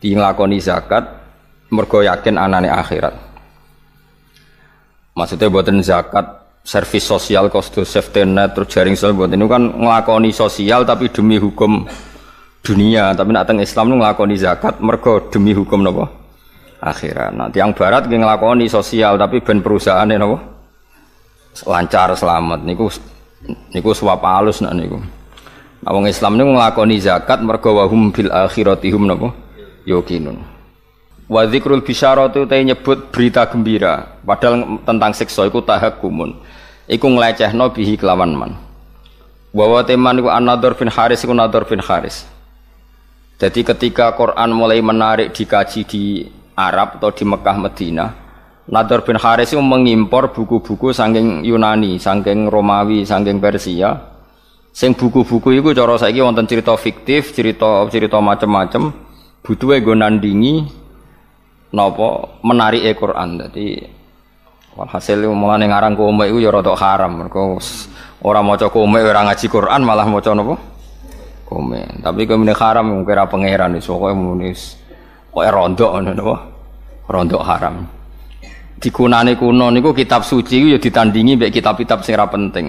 dilakoni zakat mergo yakin anane akhirat. Maksudnya buatin zakat servis sosial kosto safety net terus jaring sosial buatin. ini kan ngelakoni sosial tapi demi hukum dunia tapi nak teng Islam nung ngelakoni zakat mergo demi hukum nopo akhirat nah tiang barat geng ngelakoni sosial tapi ben perusahaan nopo lancar selamat niku niku suap halus nak niku nah, Islam ini ngelakoni zakat mergo wahum bil akhiratihum nopo yakinun Wa dzikrul bisyaratu ta nyebut berita gembira, padahal tentang siksa iku tahakkumun. Iku nglecehno bihi kelawan man. Wa teman iku an bin Haris iku Nadhar bin Haris. Jadi ketika Quran mulai menarik dikaji di Arab atau di Mekah Madinah, Nadhar bin Haris itu mengimpor buku-buku saking Yunani, saking Romawi, saking Persia, sing buku-buku itu cara saya wonten cerita fiktif, cerita cerita macam-macam butuh ego nandingi nopo menarik ekor anda di walhasil yang ngarang komik itu ya rotok haram. orang mau maca komik ya orang ngaji Quran malah maca nopo kome Tapi mending haram mungkin kira pangeran wis pokoke muni pokoke rondok rondo, nopo rondo haram. Di kuno niku kitab suci itu ya ditandingi baik kitab-kitab sing penting.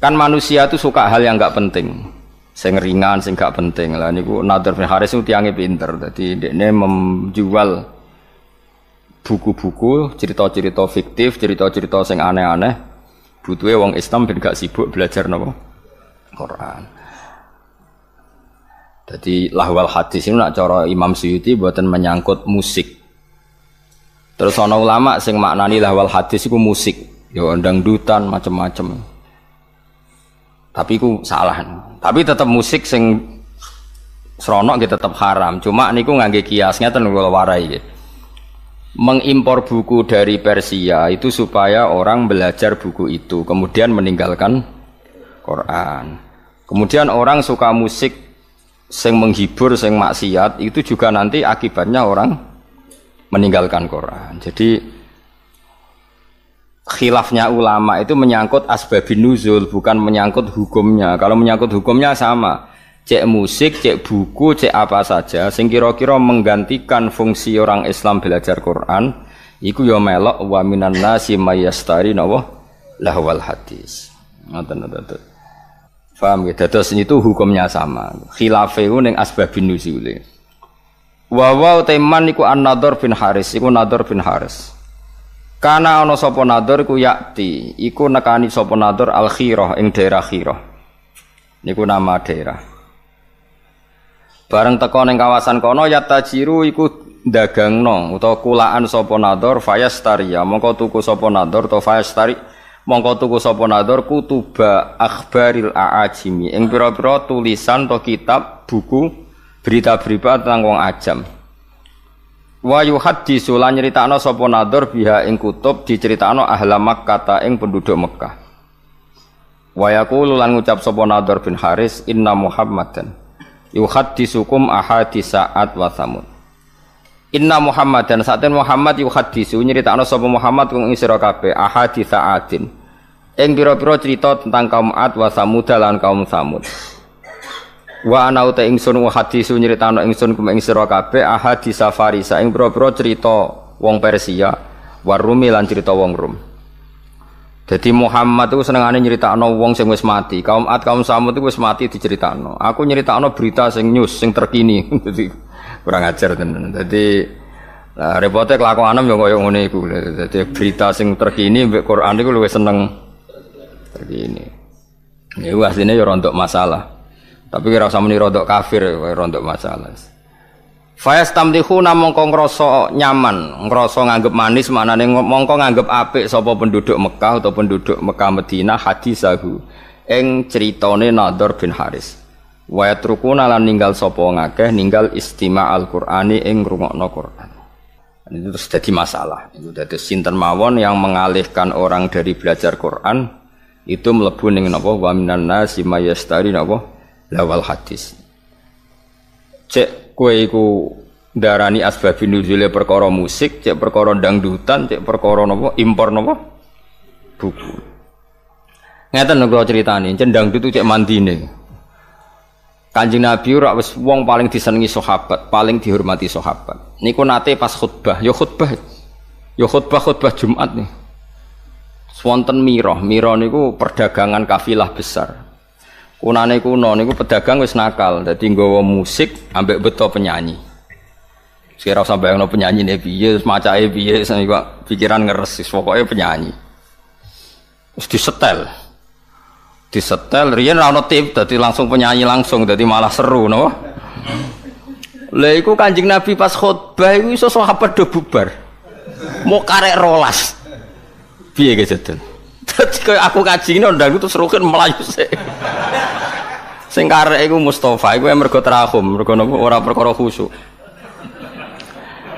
Kan manusia itu suka hal yang enggak penting sing ringan sing gak penting lah niku Nadir bin Haris itu tiange pinter dadi dia menjual buku-buku cerita-cerita fiktif cerita-cerita sing aneh-aneh butuhnya wong Islam ben gak sibuk belajar napa Quran jadi lahwal hadis ini nak cara Imam Suyuti buatan menyangkut musik terus ana ulama sing maknani lahwal hadis itu musik ya dutan macam-macam tapi ku salah. Tapi tetap musik sing seronok gitu tetap haram. Cuma niku ngangge kiasnya tenung kula warai Mengimpor buku dari Persia itu supaya orang belajar buku itu, kemudian meninggalkan Quran. Kemudian orang suka musik sing menghibur, sing maksiat itu juga nanti akibatnya orang meninggalkan Quran. Jadi khilafnya ulama itu menyangkut asbabin nuzul bukan menyangkut hukumnya. Kalau menyangkut hukumnya sama. Cek musik, cek buku, cek apa saja sing kira-kira menggantikan fungsi orang Islam belajar Quran iku ya melok wa minan nasi mayastari nawah lahwal hadis. Ngoten ngoten. Paham gitu Dados itu hukumnya sama. Khilafe ku ning asbabin nuzul Wa wa teman iku an-Nadhr bin Haris, iku Nadhr bin Haris. Kana ana sapa nador ku yakti, iku nekani sapa nador al khirah ing daerah khirah. Niku nama daerah. Bareng teko ning kawasan kono ya tajiru iku dagangno utawa kulaan sapa nador fayastaria, mongko tuku sapa nador to fayastari mongko tuku sapa nador kutuba akhbaril aajimi ing pira-pira tulisan to kitab buku berita-berita tentang wong ajam wa yuhaddisu lan nyritakno sapa nadhur biha ing kutub diceritakno ahla Makkah ta ing penduduk Mekah. Wa yaqulu lan ngucap sapa nadhur bin Haris inna Muhammadan yuhaddisukum ahadisaat wa samud. Inna Muhammadan saten Muhammad yuhaddisu nyritakno sapa Muhammad kung ing sira kabeh ahadisaatin. Ing pira-pira cerita tentang kaum Ad wa Samud lan kaum Samud. Wa ana uta ingsun wa hadisu nyritano ingsun kum ing sira kabeh ahadi safari saing pira-pira cerita wong Persia warumi lan cerita wong rum. Jadi Muhammad itu senengane nyeritakno wong sing wis mati. Kaum Ad, kaum Samud itu wis mati diceritakno. Aku nyeritakno berita sing news sing terkini. Jadi kurang ajar tenan. Jadi lah repote kelakuane yo koyo ngene iku. Jadi berita sing terkini mbek Quran iku luwih seneng terkini. Ya ini yo rontok masalah. Tapi kira sama muni rontok kafir, rontok masalah. Fayas tamtihu namongko ngrasa nyaman, ngrasa nganggep manis ngomong mongko nganggep apik Sopo penduduk Mekah atau penduduk Mekah Madinah hadisahu eng ceritone Nador bin Haris. Wa yatrukuna lan ninggal sopo ngakeh ninggal istima' Al-Qur'ani ing ngrungokno Qur'an. Ini terus jadi masalah. Itu jadi sinten mawon yang mengalihkan orang dari belajar Quran itu melebu neng napa wa minan nasi mayastari lawal hadis. Cek kue iku darani asbabin nuzule perkara musik, cek perkara dangdutan, cek perkara nopo impor nopo buku. Ngeten lho critani, cendang itu cek mandine. Kanjeng Nabi ora wis wong paling disenengi sahabat, paling dihormati sahabat. Niku nate pas khutbah, ya khutbah. Ya khutbah khutbah Jumat nih. Swonten miroh, miroh niku perdagangan kafilah besar. Kunane kuno niku pedagang wis nakal, dadi nggawa musik ambek beto penyanyi. Sira usah bayangno penyanyi ne piye, macake piye, niku pikiran ngeres wis pokoke penyanyi. Wis disetel. Disetel riyen ora ono tip dadi langsung penyanyi langsung dadi malah seru no Lha iku Kanjeng Nabi pas khotbah iku iso sahabat do bubar. Mau karek rolas. Piye ge jeten? Dadi aku kaji ini ndang terus serukan melayu sik. Sing karek iku Mustafa, iku mergo terahum, mergo orang ora perkara khusus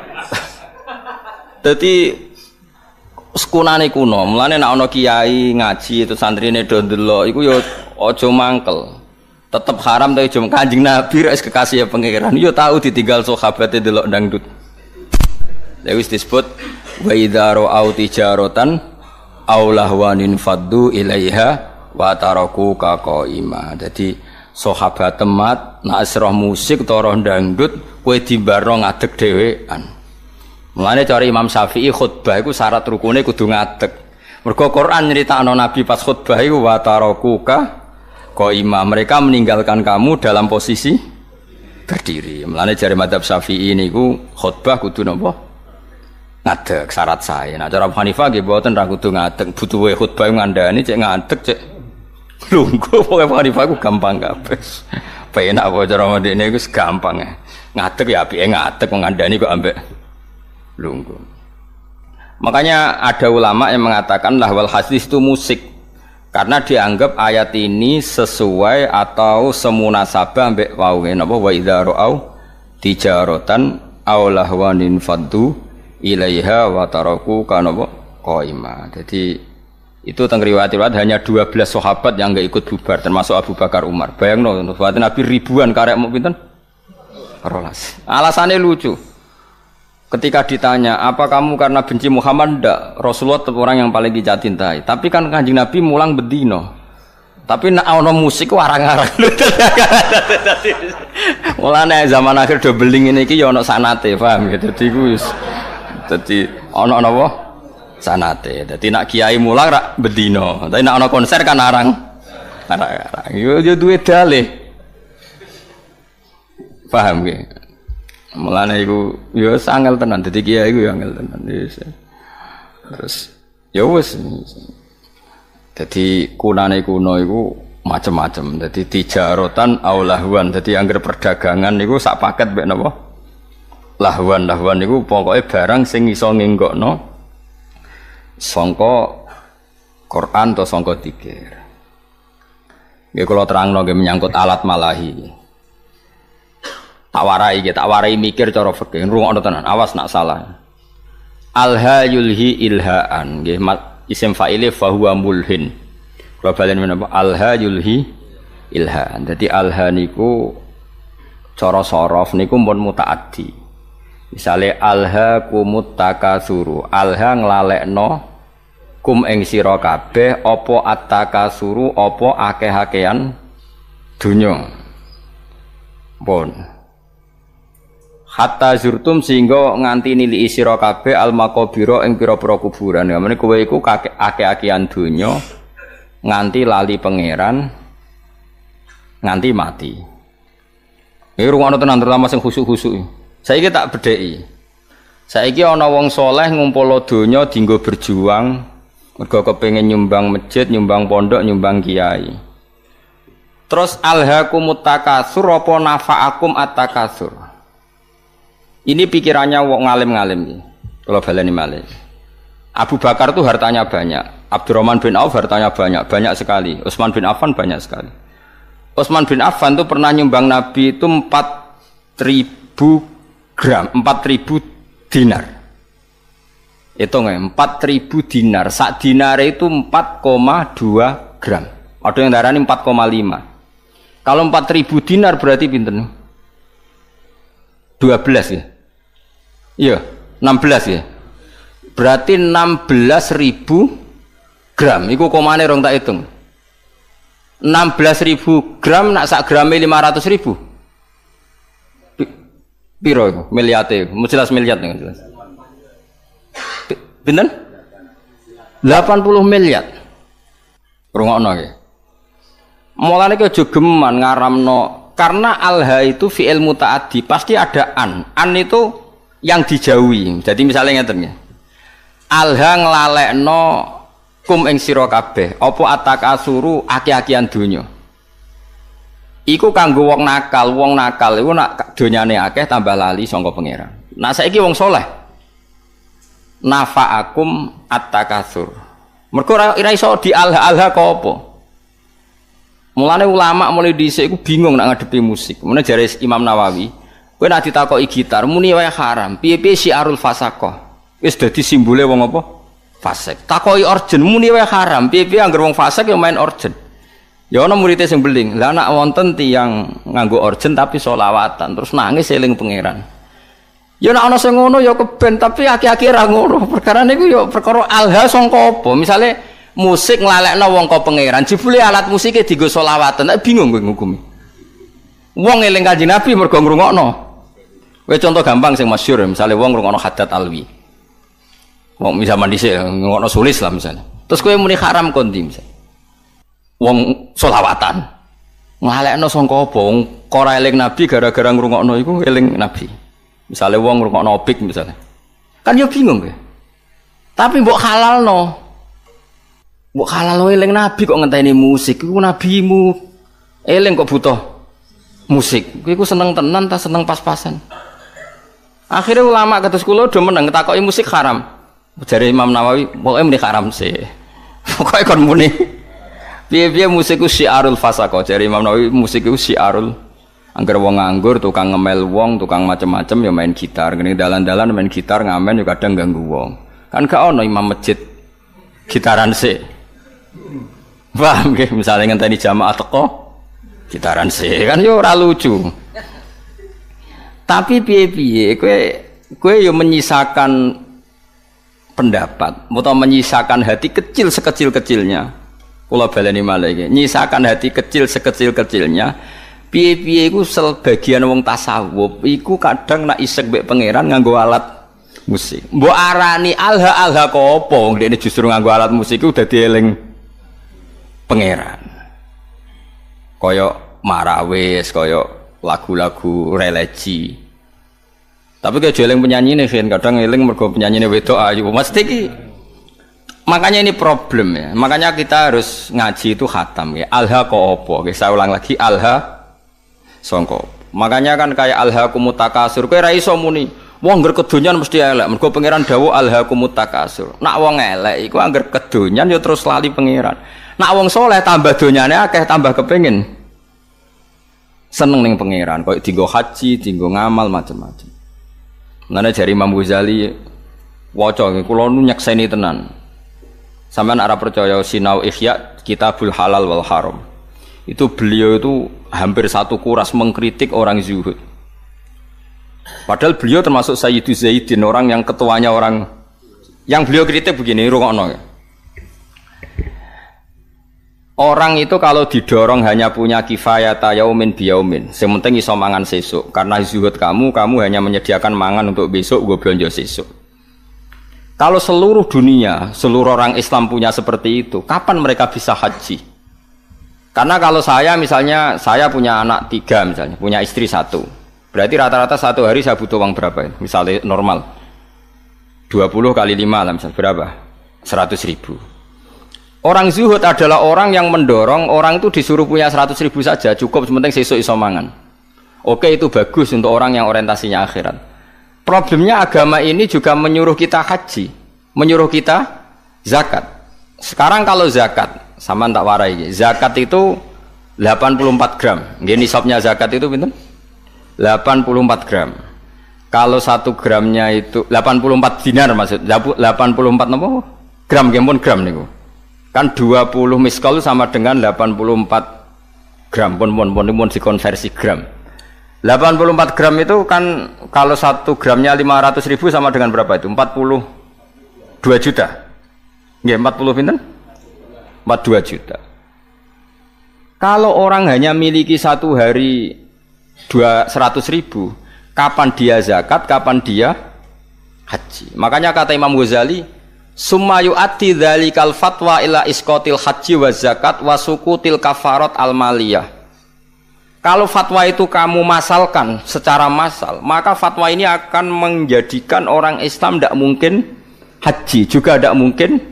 Dadi sekunane kuno, mulane nek ana kiai ngaji itu santrine do ndelok iku yo ya aja mangkel. Tetep haram tapi jom Kanjeng Nabi rais kekasih ya pangeran Yo tahu ditinggal itu e delok dangdut. dewi disebut wa auti jarotan, tijaratan Fadu wanin faddu ilaiha wataroku kakoi ma. Jadi sahabat temat nak roh musik toroh dangdut kue dibaro ngadeg dhewean mulane cara Imam Syafi'i khutbah iku syarat rukune kudu ngadeg mergo Quran nyeritakno Nabi pas khutbah iku wa kau imam mereka meninggalkan kamu dalam posisi berdiri mulane jari madhab Syafi'i niku khutbah kudu napa ngadeg syarat saya nah cara Hanifah nggih mboten ra kudu ngadeg butuhe khutbah ngandani cek ngadeg cek lungguh pokoknya Pak Hanifah iku gampang kabeh. Penak apa cara mandekne iku gampang. Ya. Ngadeg ya apike ngadeg ngandani kok ambek lungguh. Makanya ada ulama yang mengatakan lahwal hadis itu musik karena dianggap ayat ini sesuai atau semunasabah ambek wae napa wa idza ra'au tijaratan aw lahwanin faddu ilaiha wa taraku kanapa qaima. Jadi itu tentang riwayat riwayat hanya 12 sahabat yang nggak ikut bubar termasuk Abu Bakar Umar bayang no riwayat Nabi ribuan karek mau pinten rolas alasannya lucu ketika ditanya apa kamu karena benci Muhammad ndak Rasulullah tetap orang yang paling kita cintai tapi kan kanjeng Nabi mulang bedino tapi nak ono musik warang-warang mulane zaman akhir do beling ini ki ya ono sanate paham gitu dadi ku dadi ono sanate. Jadi nak kiai mulang rak bedino. Tapi nak ana konser kan arang. Arang. Yo yo duwe dalih. Paham ge. Mulane iku yo sangel tenan. Dadi kiai iku yo angel tenan. Terus yo, wis. Dadi kunane kuno iku macam-macam. jadi tijarotan au jadi Dadi angger perdagangan niku sak paket mek napa? lahuan lahwan niku pokoke barang sing iso ngenggokno songko Quran atau songko tikir. Nggih kula terang nggih menyangkut alat malahi. Tak warai nggih, tak warai mikir cara fikih. Rungokno tenan, awas nak salah. Alha yulhi ilhaan gak isim fa'ile fahuwa mulhin. Kula balen menapa alha yulhi ilhaan. jadi alha niku cara sorof niku pun mutaaddi. Misale alha kumut takasuru, alha nglalekno kum ing sira kabeh apa at-takasuru apa akeh-akehan dunya. Pun. Bon. Hatta zurtum sehingga nganti nili sira kabeh al maqabira ing pira-pira kuburan. ya kowe iku akeh-akehan dunya nganti lali pangeran nganti mati. Ini anu tenan terutama sing khusuk-khusuk. Saya Saiki tak bedheki. Saiki ana wong soleh ngumpul donya dinggo berjuang, mergo kepengin nyumbang masjid, nyumbang pondok, nyumbang kiai. Terus alhaakumut takasur apa nafa'akum atakasur. Ini pikirannya wong ngalim-ngalim iki. Kalau baleni malih. Abu Bakar tuh hartanya banyak. Abdurrahman bin Auf hartanya banyak, banyak sekali. Utsman bin Affan banyak sekali. Utsman bin Affan tuh pernah nyumbang Nabi itu 4000 gram, 4000 dinar. Itu nggak, 4000 ya? dinar. Sak dinar itu 4,2 gram. Ada yang darah ini 4,5. Kalau 4000 dinar berarti pinter 12 ya. Iya, 16 ya. Berarti 16.000 gram. Iku komane rong tak hitung. 16.000 gram nak sak grame 500.000. Piro iku? Miliate. Jelas miliat nih jelas. Pinten? 80 miliar. Rungokno ya Mulane ki aja geman ngaramno karena alha itu fi'il muta'addi pasti ada an. An itu yang dijauhi. Jadi misalnya ngeten ya. Alha nglalekno kum ing sira kabeh. Apa suru aki-akian dunyo. Iku kanggo wong nakal, wong nakal iku nak donyane akeh tambah lali sangka pangeran. Nah saiki wong soleh. Nafa'akum at-takatsur. Mergo ora iso di alha kok apa. Mulane ulama mulai dhisik iku bingung nak ngadepi musik. Mulane jare Imam Nawawi, kowe nak ditakoki gitar muni wae haram. Piye-piye Arul fasaqah. Wis dadi simbole wong apa? Fasik. Takoki orgen muni wae haram. Piye-piye anggere wong fasik yang main orgen. Ya ana muridnya sing beling, lah anak wonten tiyang nganggo orjen tapi solawatan terus nangis eling pangeran. Ya nek ana sing ngono ya keben tapi aki-aki ra ngono. Perkara niku ya perkara alha sangka apa? Misale musik nglalekno wong ka pangeran, jebule alat musike dienggo solawatan, nek bingung kowe ngukumi. Wong eling Kanjeng Nabi mergo ngrungokno. Kowe contoh gampang sing masyhur, misale wong ngrungokno hadat alwi. Wong zaman dhisik ngrungokno sulis lah misalnya. Terus kowe muni haram kondi misalnya. Wong solawatan. Ngalekno sangka apa? Ora eling nabi gara-gara ngrungokno iku eling nabi. Misalnya wong ngrungokno opik misalnya. Kan yo bingung ya. Tapi mbok halalno. Mbok halal eling nabi kok ngenteni musik iku nabimu. Eling kok butuh musik. Kuwi seneng tenan ta seneng pas-pasan. Akhirnya ulama kados kula udah menang, takoki musik haram. Jare Imam Nawawi, pokoknya ini haram sih. Pokoknya kon muni. Piye-piye musik Arul syiarul fasako. Jadi Imam Nawawi musik si Arul angger wong nganggur, tukang ngemel wong, tukang macam-macam ya main gitar. Ngene dalan-dalan main gitar ngamen yo ya kadang ganggu wong. Kan gak ono imam masjid gitaran sih. Paham nggih, misale ngenteni jamaah teko gitaran sih kan yo ya ora lucu. Tapi piye-piye kowe kowe yo ya menyisakan pendapat atau menyisakan hati kecil sekecil-kecilnya Kula baleni malah iki. Nyisakan hati kecil sekecil-kecilnya. Piye-piye iku sebagian wong tasawuf iku kadang nak isek mbek pangeran nganggo alat musik. Mbok arani alha alha kopo. apa wong dekne justru nganggo alat musik iku dadi eling pangeran. Kaya marawis, kaya lagu-lagu religi. Tapi kayak jeling penyanyi nih, kadang ngeling mergo penyanyi nih wedo ayu, mesti ki Makanya ini problem ya. Makanya kita harus ngaji itu khatam ya. Alha ko opo. Oke, saya ulang lagi alha songko. Makanya kan kayak alha kumutakasur. Kowe Kayak somuni muni. Wong ger kedunyan mesti elek. Mergo pangeran dawuh alha kumutakasur. Nak wong elek iku angger kedunyan ya terus lali pangeran. Nak wong soleh tambah donyane akeh tambah kepengin. Seneng ning pangeran. koyo tinggo haji, tinggo ngamal macam-macam. Nana jari Imam Ghazali waca kula nu nyekseni tenan. Sama arah percaya sinau ikhya kitabul halal wal haram. Itu beliau itu hampir satu kuras mengkritik orang zuhud. Padahal beliau termasuk Sayyidu Zaidin, orang yang ketuanya orang yang beliau kritik begini, rungokno. Orang itu kalau didorong hanya punya kifayah tayaumin biyaumin. Sementing iso mangan sesuk. Karena zuhud kamu, kamu hanya menyediakan mangan untuk besok, gue belanja sesuk. Kalau seluruh dunia, seluruh orang Islam punya seperti itu, kapan mereka bisa haji? Karena kalau saya misalnya, saya punya anak tiga misalnya, punya istri satu. Berarti rata-rata satu hari saya butuh uang berapa ya? Misalnya normal. 20 kali 5 lah misalnya, berapa? 100 ribu. Orang zuhud adalah orang yang mendorong orang itu disuruh punya 100 ribu saja, cukup sementing sesuai isomangan. Oke itu bagus untuk orang yang orientasinya akhirat. Problemnya agama ini juga menyuruh kita haji, menyuruh kita zakat. Sekarang kalau zakat, sama tak warai, zakat itu 84 gram. Gini sopnya zakat itu bintang? 84 gram. Kalau satu gramnya itu 84 dinar maksud 84 nopo? Gram gempon gram nih Kan 20 miskol sama dengan 84 gram pun pun pun pun konversi gram. 84 gram itu kan kalau satu gramnya 500 ribu sama dengan berapa itu? 42 juta. Ya, 40 pinten? 42 juta. Kalau orang hanya miliki satu hari dua seratus ribu, kapan dia zakat, kapan dia haji. Makanya kata Imam Ghazali, sumayu ati dari fatwa ila iskotil haji wa zakat wa sukutil kafarot al maliyah. Kalau fatwa itu kamu masalkan secara masal, maka fatwa ini akan menjadikan orang Islam tidak mungkin haji, juga tidak mungkin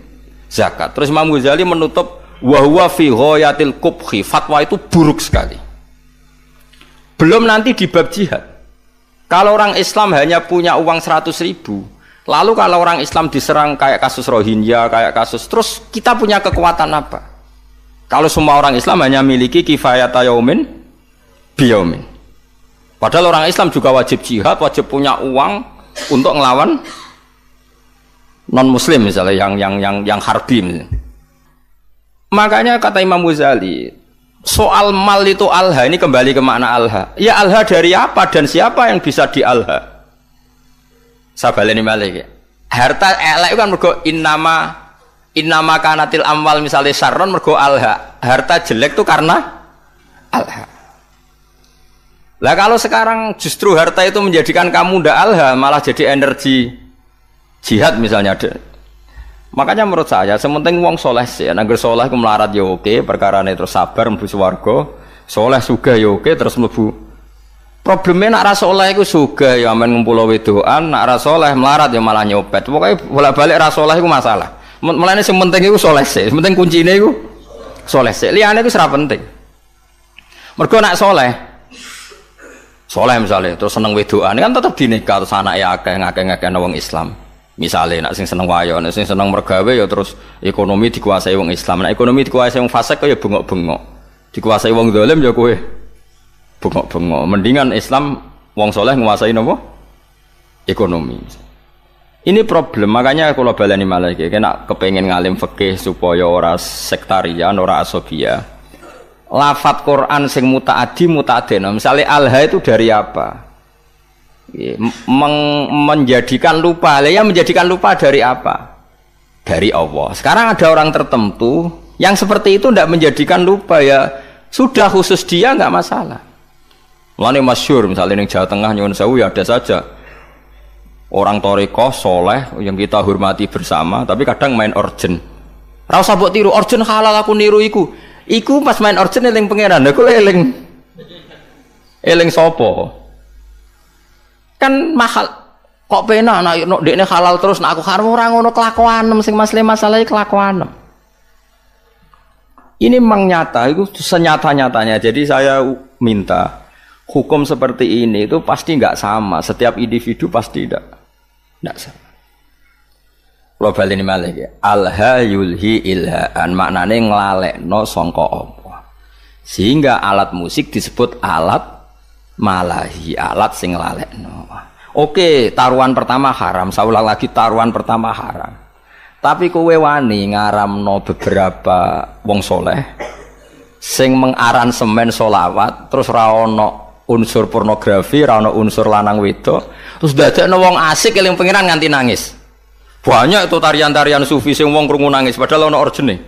zakat. Terus Imam Ghazali menutup wahwa fi ghayatil kubhi. Fatwa itu buruk sekali. Belum nanti di bab jihad. Kalau orang Islam hanya punya uang 100 ribu, lalu kalau orang Islam diserang kayak kasus Rohingya, kayak kasus, terus kita punya kekuatan apa? Kalau semua orang Islam hanya miliki kifayat yaumin, biyaumin. Padahal orang Islam juga wajib jihad, wajib punya uang untuk melawan non muslim misalnya yang yang yang yang harbi Makanya kata Imam Muzali, soal mal itu alha ini kembali ke makna alha. Ya alha dari apa dan siapa yang bisa di alha? ini malik ya. Harta elek kan mergo innama innama kanatil amwal misalnya saron mergo alha. Harta jelek tuh karena alha. Lah kalau sekarang justru harta itu menjadikan kamu ndak alha, malah jadi energi jihad misalnya. Ada. Makanya menurut saya, sementing uang soleh sih, nager soleh ku melarat ya oke, perkara ini terus sabar mlebu swarga, soleh suga ya oke, terus mlebu. Problemnya nak rasa soleh ku suga ya amen ngumpul wedoan, nak rasa soleh melarat ya malah nyopet. Pokoknya bolak-balik rasa soleh ku masalah. Mulane sing penting iku soleh sih, sementing kuncine iku soleh sih. Liyane iku ora penting. Mergo nak soleh, Soleh misalnya, terus seneng wedoan kan tetap dinikah terus anak ya akeh ngakeh ngakeh wong Islam. Misalnya, nak sing seneng wayon, nak sing seneng mergawe ya terus ekonomi dikuasai wong Islam. Nak ekonomi dikuasai wong fasik ya bengok-bengok. Dikuasai wong dolim ya kowe bengok-bengok. Mendingan Islam wong soleh menguasai nopo? Ekonomi. Ini problem, makanya kalau baleni malah iki kena kepengen ngalim fikih supaya ora sektarian, ora asobia lafat Quran sing mutaadi mutaaden. Nah, misalnya alha itu dari apa? Iya, meng menjadikan lupa. Ya menjadikan lupa dari apa? Dari Allah. Sekarang ada orang tertentu yang seperti itu tidak menjadikan lupa ya sudah khusus dia nggak masalah. Mulane masyur misalnya yang Jawa Tengah nyuwun sewu ya ada saja orang toriko soleh yang kita hormati bersama tapi kadang main orjen. Rasa buat tiru orjen halal aku niruiku. Iku pas main organ eling pangeran, aku eling. Eling sopo? Kan mahal kok pena nak no, dekne halal terus nah aku haram orang ngono kelakuan sing masalah masalahnya kelakuan. Ini memang nyata, itu senyata-nyatanya. Jadi saya minta hukum seperti ini itu pasti nggak sama. Setiap individu pasti tidak, tidak sama. Kula ini malah ya. Alha yulhi ilhaan maknane no songko opo. Sehingga alat musik disebut alat malahi, alat sing no. Oke, taruhan pertama haram. Saya ulang lagi taruhan pertama haram. Tapi kowe wani no beberapa wong soleh sing mengaransemen solawat terus rawono unsur pornografi, rawono unsur lanang wedok, terus dadekno wong asik eling pengiran nganti nangis. Banyak itu tarian-tarian sufi sing wong krungu nangis padahal ana orjene.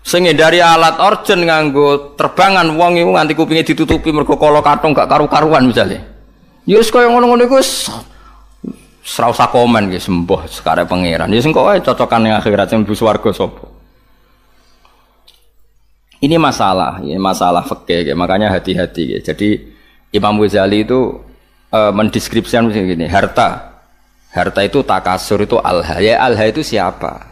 Sing dari alat orjen nganggo terbangan wong iku nganti kupinge ditutupi mergo kala katong gak karu-karuan misalnya. Ya wis kaya ngono-ngono iku ora usah komen nggih sembah sekare pangeran. Ya sing kok cocokan yang akhirat sing bus warga sapa. Ini masalah, ya masalah fikih makanya hati-hati ya. Jadi Imam Ghazali itu e, mendeskripsikan begini, harta Harta itu takasur itu alha. Ya alha itu siapa?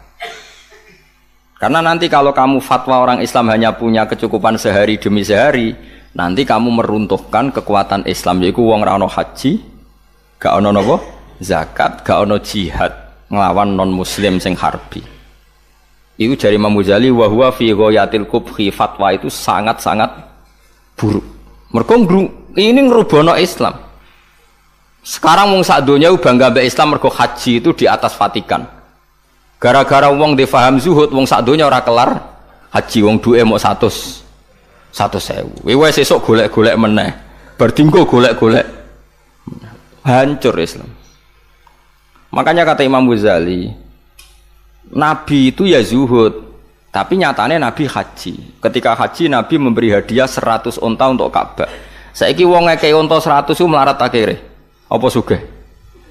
Karena nanti kalau kamu fatwa orang Islam hanya punya kecukupan sehari demi sehari, nanti kamu meruntuhkan kekuatan Islam yaitu wong rano haji, gak ono nopo zakat, gak ono jihad ngelawan non muslim sing harbi. Itu dari Imam Ghazali wa fi kubhi fatwa itu sangat-sangat buruk. merkongru, ini ngerubono Islam. Sekarang wong sak donya bangga mbek Islam mergo haji itu di atas Vatikan. Gara-gara wong difaham zuhud wong sak donya ora kelar haji wong duwe satu, 100. 100.000. wewe sesuk golek-golek meneh. Berdinggo golek-golek. Hancur Islam. Makanya kata Imam Ghazali, Nabi itu ya zuhud, tapi nyatanya Nabi haji. Ketika haji Nabi memberi hadiah 100 unta untuk Ka'bah. Saiki wong ngekei unta 100 itu melarat akhirnya. Apa suge,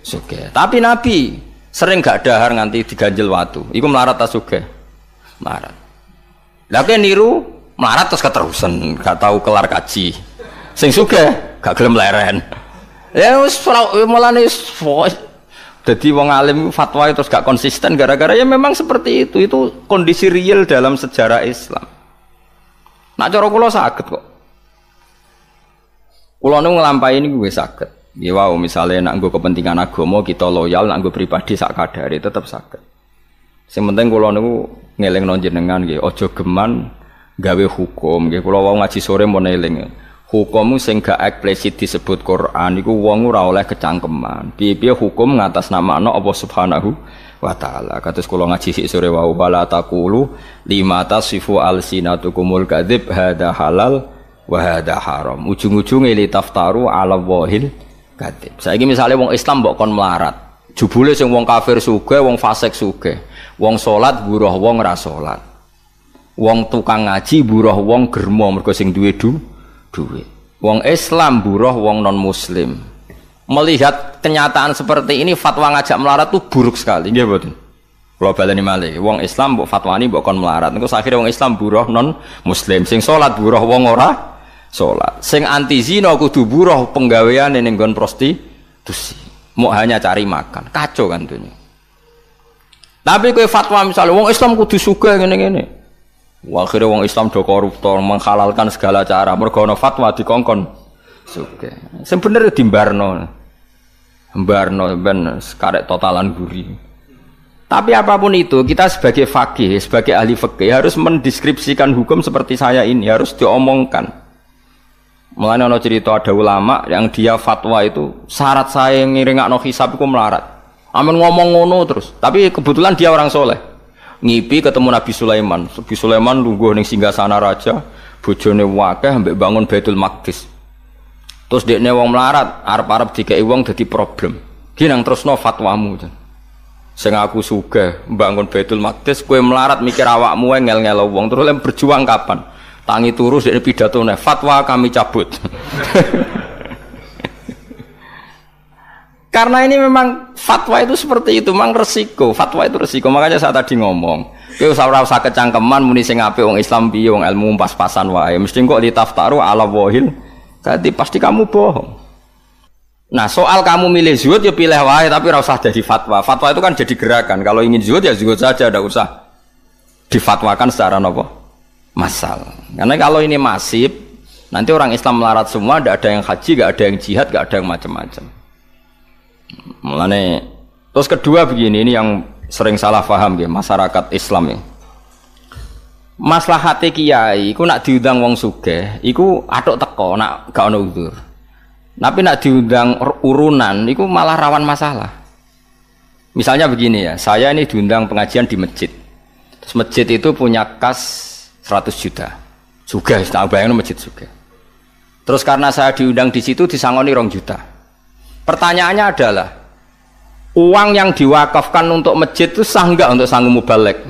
suge. Tapi Nabi sering gak dahar nganti diganjel watu. Iku melarat ta suge? Melarat. Lah niru melarat terus keterusan, gak tahu kelar kaji. Sing suge, gak gelem leren. Ya wis mulane jadi wong alim fatwa itu gak konsisten gara-gara ya memang seperti itu. Itu kondisi real dalam sejarah Islam. Nak cara kula sakit kok. Kula nu ngelampai ini gue sakit. Ya wow, misalnya nak gue kepentingan agama kita loyal, nak gue pribadi sak kadari tetap sakit. Yang penting kalau nunggu ngeleng non jenengan gitu, ojo geman gawe hukum gitu. Kalau wong ngaji sore mau neling, hukummu sing gak eksplisit disebut Quran, itu wong ora oleh kecangkeman. piye hukum ngatas nama no Allah Subhanahu wa taala. Kados kula ngaji sik sore wa bala taqulu lima tasifu alsinatukumul kadzib hada halal wa haram. Ujung-ujunge li taftaru ala wahil saya Saiki misalnya wong Islam mbok kon melarat. Jubule sing wong kafir suge, wong fasik suge, Wong salat buruh wong ra Wong tukang ngaji buruh wong germo mergo sing duwe du duwe. Wong Islam buruh wong non muslim. Melihat kenyataan seperti ini fatwa ngajak melarat tuh buruk sekali, nggih betul? Kalau baleni malih, wong Islam mbok fatwa ini bukan melarat. Engko akhirnya wong Islam buruh non muslim, sing salat buruh wong ora sholat. Sing anti zina kudu buruh penggawean ning nggon dusi. Mau hanya cari makan, kacau kan dunia. Tapi kowe fatwa misalnya wong Islam kudu suka ngene ini, Akhirnya wong Islam do koruptor menghalalkan segala cara. Mergo ana fatwa dikongkon suka. Sebenarnya dimbarno. Mbarno ben karek totalan gurih. Tapi apapun itu, kita sebagai fakih, sebagai ahli fakih harus mendeskripsikan hukum seperti saya ini, harus diomongkan. Mulane ana cerita ada ulama yang dia fatwa itu syarat saya ngiringakno hisab iku melarat. Amin ngomong ngono terus. Tapi kebetulan dia orang soleh. Ngipi ketemu Nabi Sulaiman. Nabi Sulaiman lungguh ning sana raja, bojone wakeh ambek bangun Baitul maktis. Terus dekne wong melarat, arep-arep tiga wong jadi problem. Ki nang fatwa fatwamu. Sing aku sugih bangun Baitul maktis. kowe melarat mikir awakmu ngel-ngel wong, terus lem berjuang kapan? tangi turus jadi pidato nih fatwa kami cabut karena ini memang fatwa itu seperti itu memang resiko fatwa itu resiko makanya saya tadi ngomong kau usah usah kecangkeman muni sing ape wong Islam biung wong ilmu pas-pasan wae mesti kok ditaftaru ala wahil jadi pasti kamu bohong Nah soal kamu milih zuhud ya pilih wae tapi rasa jadi fatwa. Fatwa itu kan jadi gerakan. Kalau ingin zuhud ya zuhud saja, tidak usah difatwakan secara nopo masal. Karena kalau ini masif, nanti orang Islam melarat semua, tidak ada yang haji, tidak ada yang jihad, tidak ada yang macam-macam. Mulane terus kedua begini ini yang sering salah paham ya masyarakat Islam ya. hati kiai iku nak diundang wong sugih, iku aduk teko nak gak ono udur Tapi nak diundang urunan iku malah rawan masalah. Misalnya begini ya, saya ini diundang pengajian di masjid. Terus masjid itu punya kas 100 juta. Juga, tak bayangin masjid juga. Terus karena saya diundang di situ disangoni rong juta. Pertanyaannya adalah uang yang diwakafkan untuk masjid itu sah enggak untuk sanggup mubalek?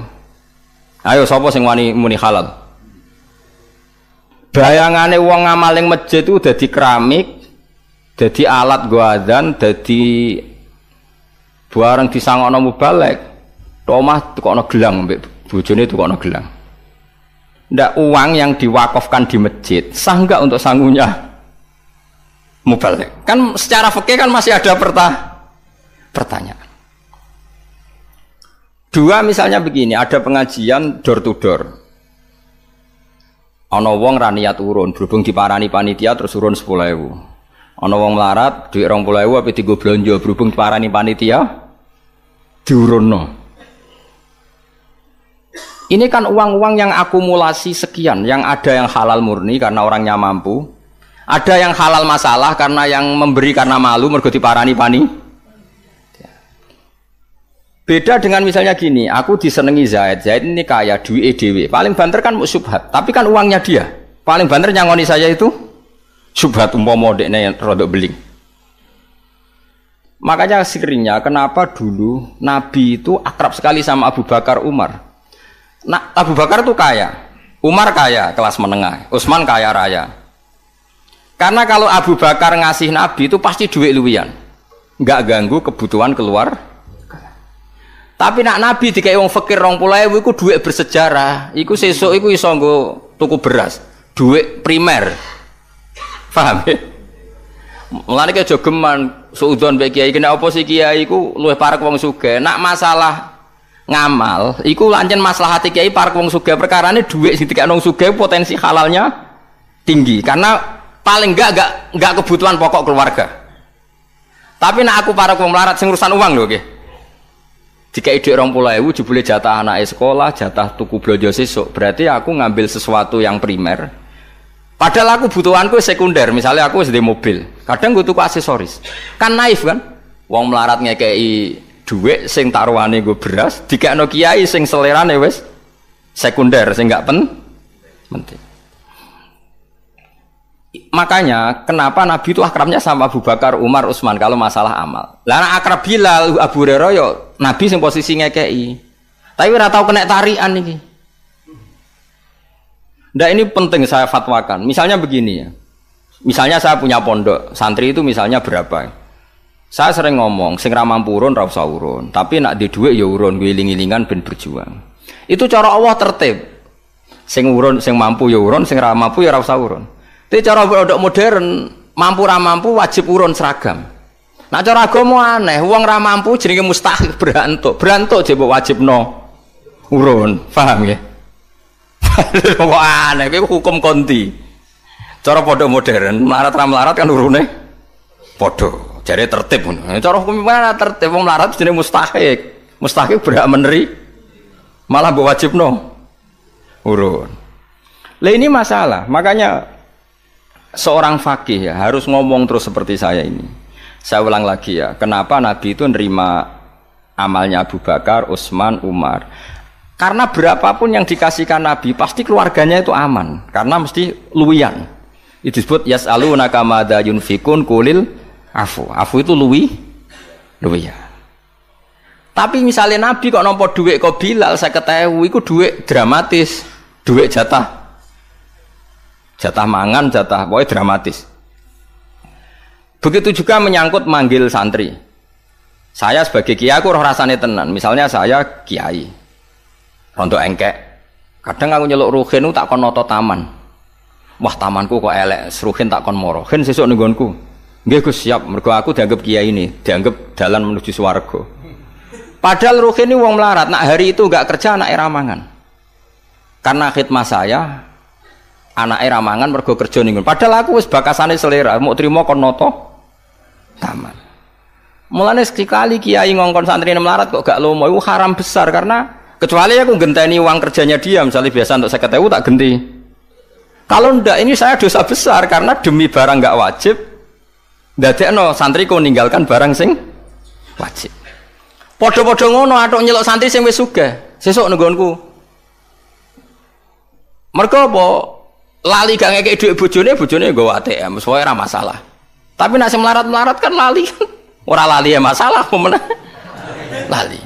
Ayo sopo sing wani muni halal. Bayangane uang ngamaling masjid itu jadi keramik, jadi alat gua adzan, jadi bareng disangokno mubalek. Tomah kok gelang bujoni tuh kok gelang ndak uang yang diwakafkan di masjid sah nggak untuk sanggunya mubalik kan secara fakir kan masih ada perta pertanyaan dua misalnya begini ada pengajian door to door ono wong raniat urun berhubung diparani panitia terus urun ewu ono wong melarat duit ewu tapi tiga belanja berhubung parani panitia no ini kan uang-uang yang akumulasi sekian, yang ada yang halal murni karena orangnya mampu, ada yang halal masalah karena yang memberi karena malu mergoti parani pani. Beda dengan misalnya gini, aku disenangi Zaid, Zaid ini kaya duit EDW, paling banter kan subhat, tapi kan uangnya dia, paling banter nyangoni saya itu subhat umpama yang rodok beling. Makanya seringnya kenapa dulu Nabi itu akrab sekali sama Abu Bakar Umar. Nah, Abu Bakar tuh kaya, Umar kaya, kelas menengah, Utsman kaya raya. Karena kalau Abu Bakar ngasih Nabi itu pasti duit luwian, Enggak ganggu kebutuhan keluar. Tapi nak Nabi dikai wong fakir rong pulau itu duit bersejarah, iku sesuk iku iso nggo tuku beras, duit primer. Paham ya? Mulane ki geman suudon mbek kiai kena apa sih kiai iku luwih parek wong sugih. Nak masalah ngamal iku lancen hati kiai parek perkara ini duit sih tidak dikakno suga potensi halalnya tinggi karena paling enggak enggak enggak kebutuhan pokok keluarga tapi nak aku para wong melarat sing urusan uang loh ke. jika ide orang pulau ewu jebule jatah anak sekolah jatah tuku belanja sesuk berarti aku ngambil sesuatu yang primer padahal aku butuhanku sekunder misalnya aku sedih mobil kadang gue tuku aksesoris kan naif kan wong melarat ngekei duit sing taruhane gue beras nokia kiai sing nih wes sekunder sing gak pen penting. Makanya kenapa Nabi itu akrabnya sama Abu Bakar, Umar, Utsman kalau masalah amal. Lah akrab Bilal, Abu Hurairah yo ya Nabi sing posisi ngekei. Tapi ora tau kena tarian iki. Nah ini penting saya fatwakan. Misalnya begini ya. Misalnya saya punya pondok, santri itu misalnya berapa? Saya sering ngomong, sing mampu urun ra urun, tapi nak di dhuwit ya urun giling-gilingan ben berjuang. Itu cara Allah tertib. Sing urun sing mampu ya urun, sing mampu ya ra urun. Tapi cara pondok modern, mampu ra mampu wajib urun seragam. Nah cara agama aneh, wong ra mampu jenenge mustahil berantuk. Berantuk je wajib no urun, paham ya? Kok aneh, kowe hukum konti. Cara pondok modern, melarat ra melarat kan urune padha. Jadi tertib. Nah, cara hukum mana tertib? Wong larat jadi mustahik. Mustahik berhak meneri. Malah buat wajib no. Urun. Lah ini masalah. Makanya seorang fakih ya harus ngomong terus seperti saya ini. Saya ulang lagi ya. Kenapa Nabi itu nerima amalnya Abu Bakar, Utsman, Umar? Karena berapapun yang dikasihkan Nabi pasti keluarganya itu aman. Karena mesti luwian. Itu disebut yas'alu nakamada yunfikun kulil afu afu itu luwi luwi ya tapi misalnya Nabi kok nompo duit kok Bilal saya ketahui itu duit dramatis duit jatah jatah mangan jatah boy dramatis begitu juga menyangkut manggil santri saya sebagai kiai aku rasanya tenan misalnya saya kiai rontok engkek kadang aku nyeluk ruhin tak noto taman wah tamanku kok elek seruhin tak kon moro hin sesuk nenggonku Nggih Gus siap, mergo aku dianggap kiai ini, dianggap dalan menuju swarga. Padahal ruh ini wong melarat, nak hari itu nggak kerja anak era mangan. Karena khidmat saya anak era mangan mergo kerja ning Padahal aku wis bakasane selera, mau terima kon noto taman. Mulane sekali kiai ngongkon santri melarat kok gak lomo itu haram besar karena kecuali aku genteni uang kerjanya dia misalnya biasa untuk saya tak genti. Kalau ndak ini saya dosa besar karena demi barang nggak wajib no santri santriku ninggalkan barang sing wajib. Podo-podo ngono atuk nyelok santri sing wes suge. Sesuk nggonku. Mergo apa? Lali gak ngekek dhuwit bojone, gue wate ATM, wis ora masalah. Tapi nek melarat-melarat kan lali Orang Ora lali ya masalah pemenang. Lali.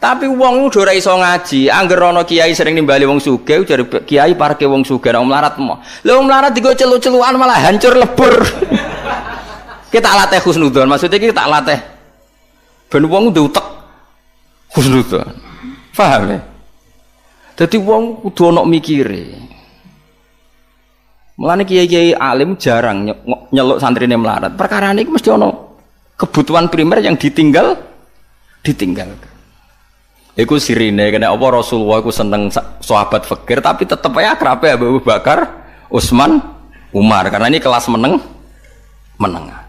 Tapi wong lu dorai iso ngaji, angger ana kiai sering nimbali wong suge. Ujar kiai parke wong suge. nek melarat mo. lo wong melarat digo celu-celuan malah hancur lebur. Kita latih khusnudon, maksudnya kita latih. Ben wong ndek utek khusnudon. Paham ya? Jadi wong kudu ana mikire. melani kiai-kiai alim jarang nyeluk santrine melarat. Perkara ini mesti ana kebutuhan primer yang ditinggal ditinggal. Iku sirine kena apa Rasulullah iku seneng sahabat fakir tapi tetep kerap ya Abu Bakar, Utsman, Umar karena ini kelas meneng menengah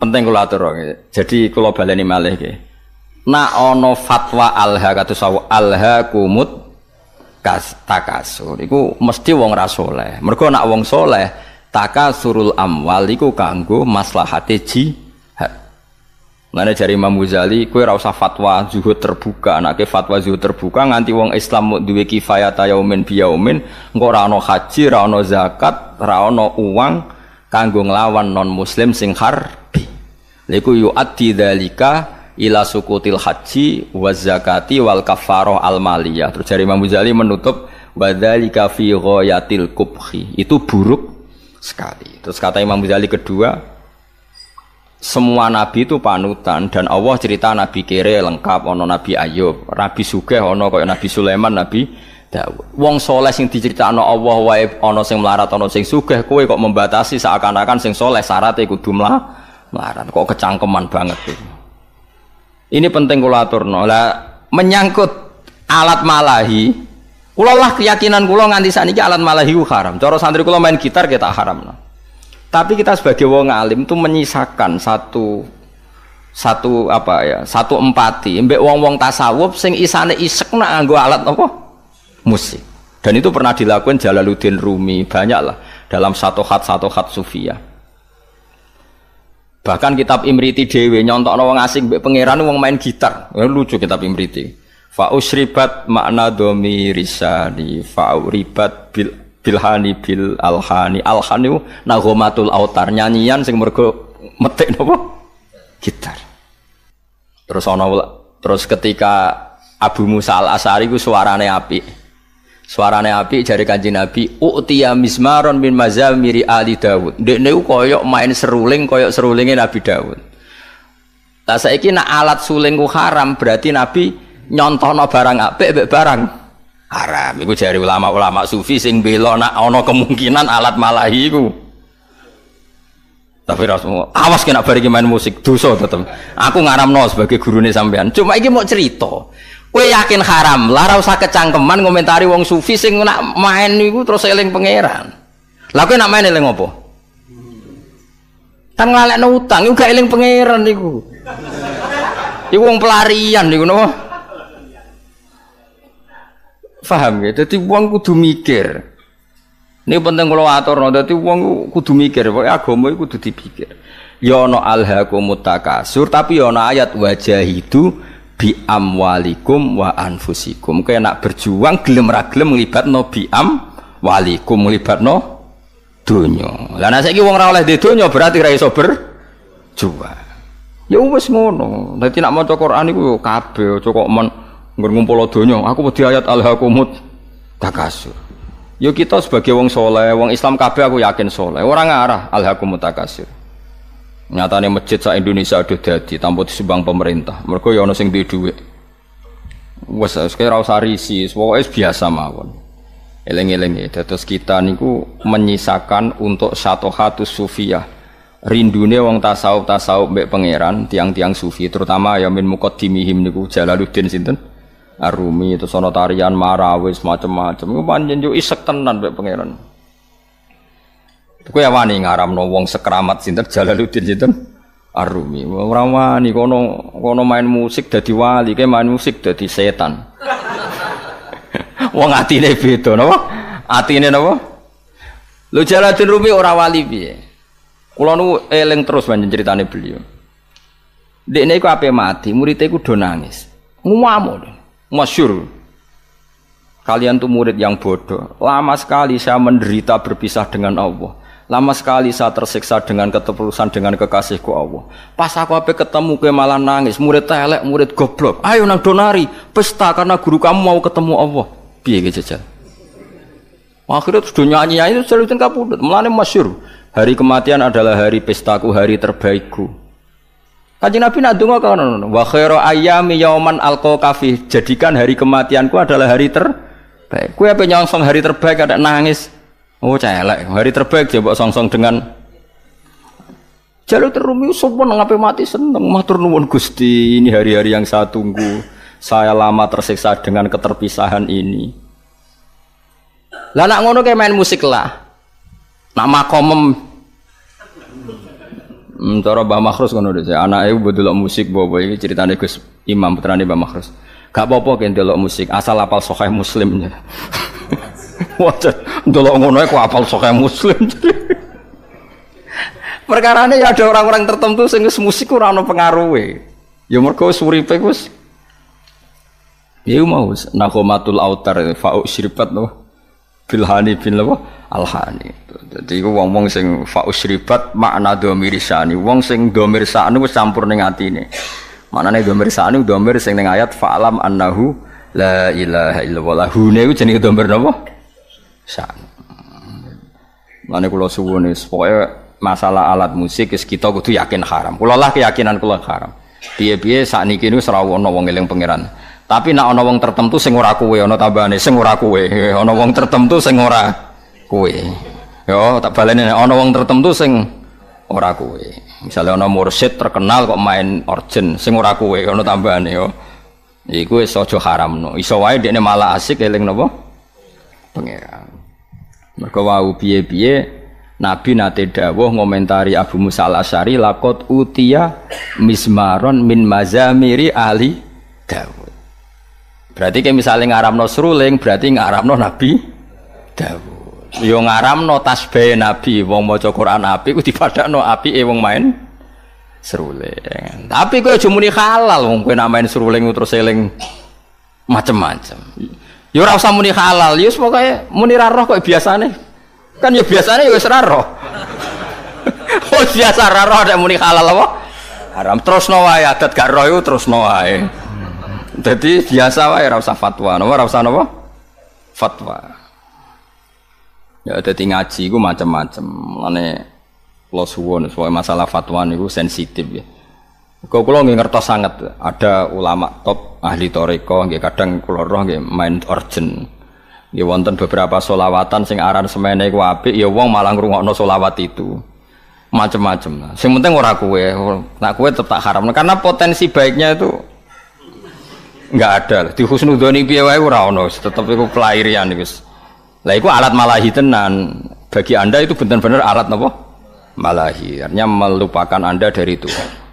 penting kula atur. Jadi kula baleni malih nggih. na ono fatwa alha kados alha kumut kas takasur iku mesti wong rasoleh. Merku nak wong soleh takasurul amwal iku kanggo maslahate jihad. Mana jari Imam Ghazali, kue rasa fatwa zuhud terbuka, Nake fatwa zuhud terbuka nganti wong Islam mau duwe kifayat yaumin biyaumin, engko haji, rano zakat, rano uang, kanggo nglawan non muslim sing harbi liku yu'addi dzalika ila sukutil haji wa zakati wal kafaroh al maliyah terus dari Imam Ghazali menutup wa dzalika fi ghayatil kubhi itu buruk sekali terus kata Imam Ghazali kedua semua nabi itu panutan dan Allah cerita nabi kere lengkap ono nabi Ayub nabi Sugeh ono kaya nabi Sulaiman nabi Wong soleh sing diceritakno Allah wae ana sing melarat ana sing sugih kowe kok membatasi seakan-akan sing soleh syaratnya kudu melarat kok kecangkeman banget tuh. Ini penting kula aturno. Lah menyangkut alat malahi, kula lah keyakinan kula nganti sakniki alat malahi haram. Cara santri kula main gitar kita haram. Nah. Tapi kita sebagai wong alim itu menyisakan satu satu apa ya, satu empati mbek wong-wong tasawuf sing isane isek nak nganggo alat apa? musik. Dan itu pernah dilakukan Jalaluddin Rumi, banyaklah dalam satu khat satu khat sufia. Bahkan kitab Imriti Dewi nyontok nawang asing be pangeran wong main gitar. Ya, lucu kitab Imriti. fausribat makna domi risani fa uribat bil bilhani bil alhani alhani nagomatul autar nyanyian sing mergo metik nopo gitar terus ana terus ketika Abu Musa al Asari ku suarane apik Suarane api jari kanji Nabi, "U'tiya mismaron min mazamiri ali Dawud." Dekne koyok main seruling koyok serulingnya Nabi Dawud. Lah saiki nak alat sulingku haram, berarti Nabi nyontono barang apik mek barang haram. Iku jari ulama-ulama sufi sing belo nak ono kemungkinan alat malahi iku. Tapi rasmu, awas kena bariki main musik, dosa tetep. Aku ngaramno sebagai gurunya sampean. Cuma iki mau cerita. Kue yakin haram, lah usah kecangkeman komentari wong sufi sing nak main niku terus eling pangeran. Lah kowe nak main eling apa? Kan ngalekno utang, iku gak eling pangeran niku. Iku wong pelarian niku nopo? faham ya? jadi wong kudu mikir. Ini penting kalau atur, jadi wong kudu mikir, pokoknya agama kudu dipikir. Yono ya alhaqumutakasur tapi yono ya ayat wajah itu bi amwalikum wa anfusikum. Kaya nak berjuang gelem ra gelem no bi am walikum nglibatno donya. Lah nek saiki wong ra oleh donya berarti ra iso berjuang. Ya wis ngono. Dadi nak maca Quran iku kabeh aja kok men ngumpul donya. Aku wedi ayat al-hakumut takasur. Yo ya kita sebagai wong soleh, wong Islam kabeh aku yakin soleh. Orang arah al-hakumut takasur. Nyatane masjid sa Indonesia udah dadi tanpa disumbang pemerintah. Mergo ya ana sing duwe dhuwit. Wes kaya ora usah risi, pokoke biasa mawon. Eling-eling terus kita niku menyisakan untuk satu hatu sufiyah. Rindune uang tasawuf tasawuf mbek pangeran tiang-tiang sufi terutama ya min dimihim niku Jalaluddin sinten? Arumi itu sono tarian marawis macam-macam. itu panjenjo isek tenan mbek pangeran. Kowe ya wani ngaram no wong sekramat sinten Jalaluddin sinten? Arumi. orang wani kono kono main musik dadi wali, kowe main musik dadi setan. Wong atine beda napa? ini no Lu Jalaluddin Rumi orang wali piye? kulon nu eling terus panjen ceritane beliau. Dekne iku ape mati, muridnya iku donangis nangis. Ngomong, masyur. Kalian tuh murid yang bodoh. Lama sekali saya menderita berpisah dengan Allah. Lama sekali saya tersiksa dengan keterusan dengan kekasihku Allah. Pas aku apa ketemu ke malah nangis, murid telek, murid goblok. Ayo nang donari, pesta karena guru kamu mau ketemu Allah. Piye gitu jajal? Akhirnya terus dunia nyanyi itu selutin kapudut. Melane masyur. Hari kematian adalah hari pestaku, hari terbaikku. Kanjeng Nabi nak donga kan wa khairu ayyami yauman alqa kafih. Jadikan hari kematianku adalah hari terbaik. Kue apa nyongsong hari terbaik ada nangis. Oh celek, hari terbaik coba songsong dengan Jalur terumi sopan ngapain mati seneng matur turun gusti ini hari-hari yang saya tunggu saya lama tersiksa dengan keterpisahan ini. Lah nak ngono kayak main musik lah. Nama komem. Hmm, bama Mbah Makhrus ngono dhewe. Anake ibu delok musik bobo iki ceritane Gus Imam putrane Mbah Makhrus. Gak apa-apa kan delok musik, asal apal sahih muslimnya. Wajar, dulu ngono aku apal sokai muslim. Perkara ini ya ada orang-orang tertentu sehingga musik kurang pengaruh. Ya mereka suri gus. Ya mau nakomatul autar fa'u syribat loh. Bilhani bin apa? Alhani. Jadi gua wong-wong sing fa'u syribat makna dhamir sani. Wong sing dhamir sani campur campur ning ini. Maknane dhamir sani dhamir sing neng ayat fa'lam annahu la ilaha illallah. Hune iku jenenge dhamir napa? sak. Mane kula suwun wis pokoke masalah alat musik wis kita kudu yakin haram. Kula lah keyakinan kula haram. Piye-piye sakniki niku ora ana wong eling pangeran. Tapi nak ana wong tertentu sing ora kuwe ana tambahane sing ora kuwe. Ana wong tertentu sing ora kuwe. Yo tak baleni ana wong tertentu sing ora kuwe. Misale ana mursid terkenal kok main organ sing ora kuwe ana tambahane yo. Iku wis aja haramno. Iso wae dekne malah asik eling napa? Pangeran. Mergo wau piye-piye Nabi nate dawuh ngomentari Abu Musa al Lakot laqad utia mismaron min mazamiri ali Dawud. Berarti kayak misalnya ngaramno seruling berarti ngaramno Nabi Dawud. Yo ngaramno tasbih Nabi wong maca Quran api ku dipadakno api e wong main seruling. Tapi kowe aja muni halal wong kowe main seruling terus eling macem-macem. Ya ora usah muni halal, ya pokoke muni ra roh kok biasane. Kan ya biasane ya wis ra roh. Oh biasa ra roh nek muni halal apa? Haram terus no wae adat gak roh iku terus no wae. Dadi biasa wae ora usah fatwa, ora usah napa? Fatwa. Ya dadi ngaji iku macam-macam. Mane kula suwun soal masalah fatwa niku sensitif ya. Kau kulo nggih ngertos sangat ada ulama top ahli toriko nggih kadang kulo roh nggih main urgent. Ya wonten beberapa solawatan sing aran semene iku apik ya wong malah ngrungokno solawat itu. Macem-macem. sing penting ora kue, nak kue tetap tak haram karena potensi baiknya itu nggak ada. Di husnudzoni piye wae ora ono, tetep iku pelarian wis. Lah iku alat malahi tenan. Bagi Anda itu benar-benar alat napa? Malahi. Artinya melupakan Anda dari Tuhan.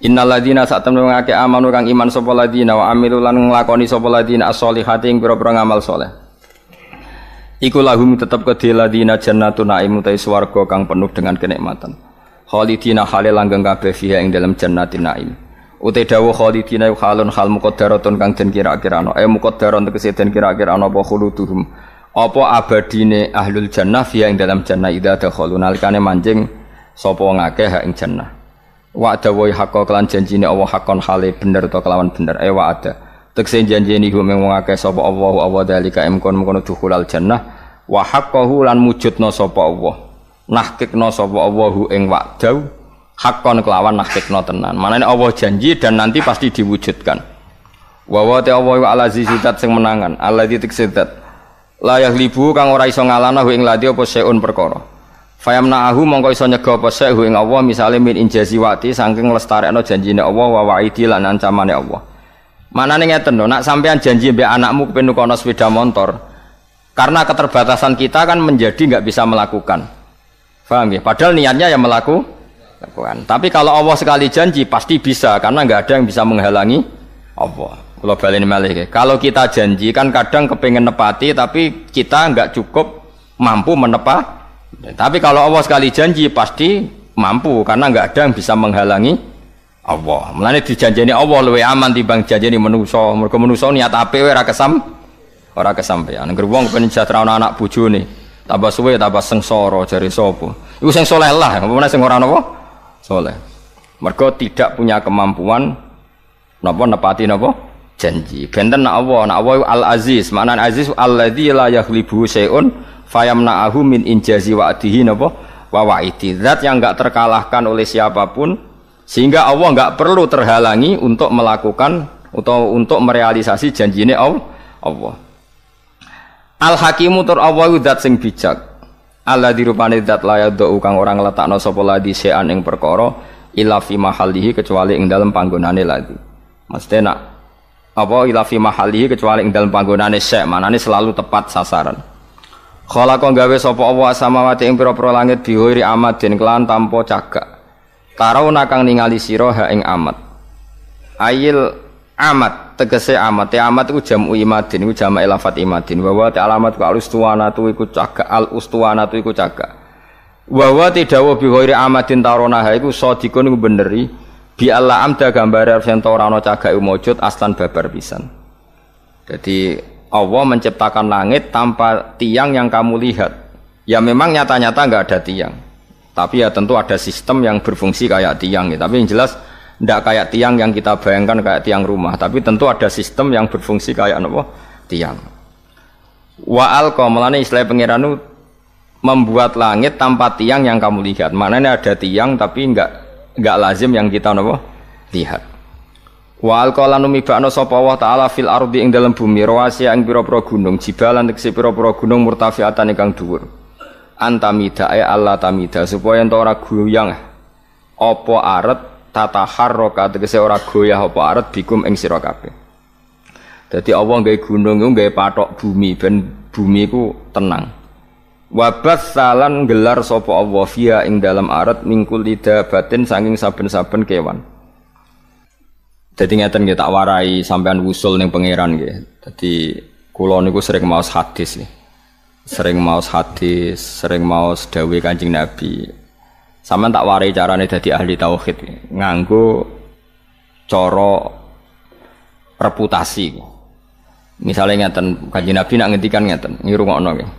Innalladzina saat temen ngake amanu kang iman sapa ladina wa amilu lan nglakoni sapa ladina as-solihati ing pira-pira ngamal saleh. Iku lahum tetep kedhe ladina naim utai swarga kang penuh dengan kenikmatan. Khalidina halil langgeng kabeh fiha ing dalam jannatin naim. Utai dawuh khalidina halon hal muqaddaratun kang den kira-kirano. Eh muqaddaron tegese den kira-kirano apa khuluduhum. Apa abadine ahlul jannah fiha ing dalam jannah idza dakhalu nalikane manjing sapa ngakeh ing jannah wa ada wa hakka kelan janjine Allah hakon hale bener to kelawan bener eh wa ada tekse gue mengakai mung akeh sapa Allah Allah dalika imkon mung dukhulal jannah wa haqqahu lan mujudna sapa Allah nahkikna sapa Allah ing wa'dau hakon kelawan nahkikna tenan manane Allah janji dan nanti pasti diwujudkan wa wa ta Allah wa alazi sidat sing menangan alazi tiksedat layak libu kang ora iso ngalana hu ing ladi apa seun perkara Fayamna'ahu mongko iso nyegah apa hu ing Allah misale min injazi wati saking lestarekno janjine Allah wa wa'idi lan ancamane Allah. Manane ngeten no, nak sampean janji mbek anakmu kepen nukono sepeda motor. Karena keterbatasan kita kan menjadi nggak bisa melakukan. faham ya? Padahal niatnya yang lakukan. Tapi kalau Allah sekali janji pasti bisa karena nggak ada yang bisa menghalangi Allah. Kalau balik malih, kalau kita janji kan kadang kepengen nepati tapi kita nggak cukup mampu menepati Ya, tapi kalau Allah sekali janji pasti mampu karena nggak ada yang bisa menghalangi Allah. Melainkan dijanjini Allah lebih aman dibanding janjini manusa. Mereka manusa niat apa? Wera kesam ora kesampean. Ya. wong kepen sejahteraono anak nih. Tambah suwe tambah sengsoro jari sopo. Iku sengsoleh soleh lah, mana seng orang napa? Soleh. Mereka tidak punya kemampuan napa nepati napa? janji. Benten nak Allah, nak Allah al aziz. Mana aziz alladzi la yakhlibu seun fayamna ahu min injazi wa'dihi napa wa wa'idi. Zat yang enggak terkalahkan oleh siapapun sehingga Allah enggak perlu terhalangi untuk melakukan atau untuk merealisasi janjine Allah. Al Hakimu tur Allah zat sing bijak. Allah dirupane zat layak do kang orang letakno sapa ladi sean ing perkara ila fi mahalihi kecuali ing dalam panggonane ladi. Mesti nak apa ila fi mahalihi kecuali ing dalam panggonane sek manane selalu tepat sasaran. Kala kau gawe sapa Allah samawati ing pira pro langit biwiri amadin kelan tampo cagak. Tarauna nakang ningali sira ha ing amat. Ayil amat tegese amat ya amat iku jamu imadin iku jamak lafat imadin bahwa wa te alamat ku alustuwana tu iku cagak al ustuwana tu iku cagak. Wa wa te dawu biwiri tarona ha iku sadikun iku beneri bi Allah amda gambar arfen rano ora ana cagak mujud aslan babar pisan. Jadi Allah menciptakan langit tanpa tiang yang kamu lihat. Ya memang nyata-nyata nggak ada tiang. Tapi ya tentu ada sistem yang berfungsi kayak tiang. Ya. Tapi yang jelas tidak kayak tiang yang kita bayangkan kayak tiang rumah. Tapi tentu ada sistem yang berfungsi kayak apa? Tiang. Wa alqa melani istilah membuat langit tanpa tiang yang kamu lihat. Maknanya ada tiang tapi nggak nggak lazim yang kita apa? Lihat. Wa alqala numibakno sapa Allah taala fil ardi ing dalam bumi rawasi ing pira-pira gunung, jibalan tegese pira-pira gunung murtafiatan ingkang dhuwur. Antamida ay Allah tamida supaya ento ora goyang apa aret tata harroka tegese ora goyah apa aret bikum ing sira kabeh. Dadi Allah nggawe gunung iku nggawe patok bumi ben bumi ku tenang. Wabas salan gelar sapa Allah fiha ing dalam arat mingkul batin sanging saben-saben kewan. Jadi ngeten kita warai sampean wusul ning pangeran nggih. Dadi kula niku sering maos hadis nggih. Sering maos hadis, sering maos dawuh Kanjeng Nabi. Sampean tak warai carane jadi ahli tauhid nganggo coro, reputasi. Misalnya ngeten Kanjeng Nabi nak ngendikan ngeten, ngirungokno nggih.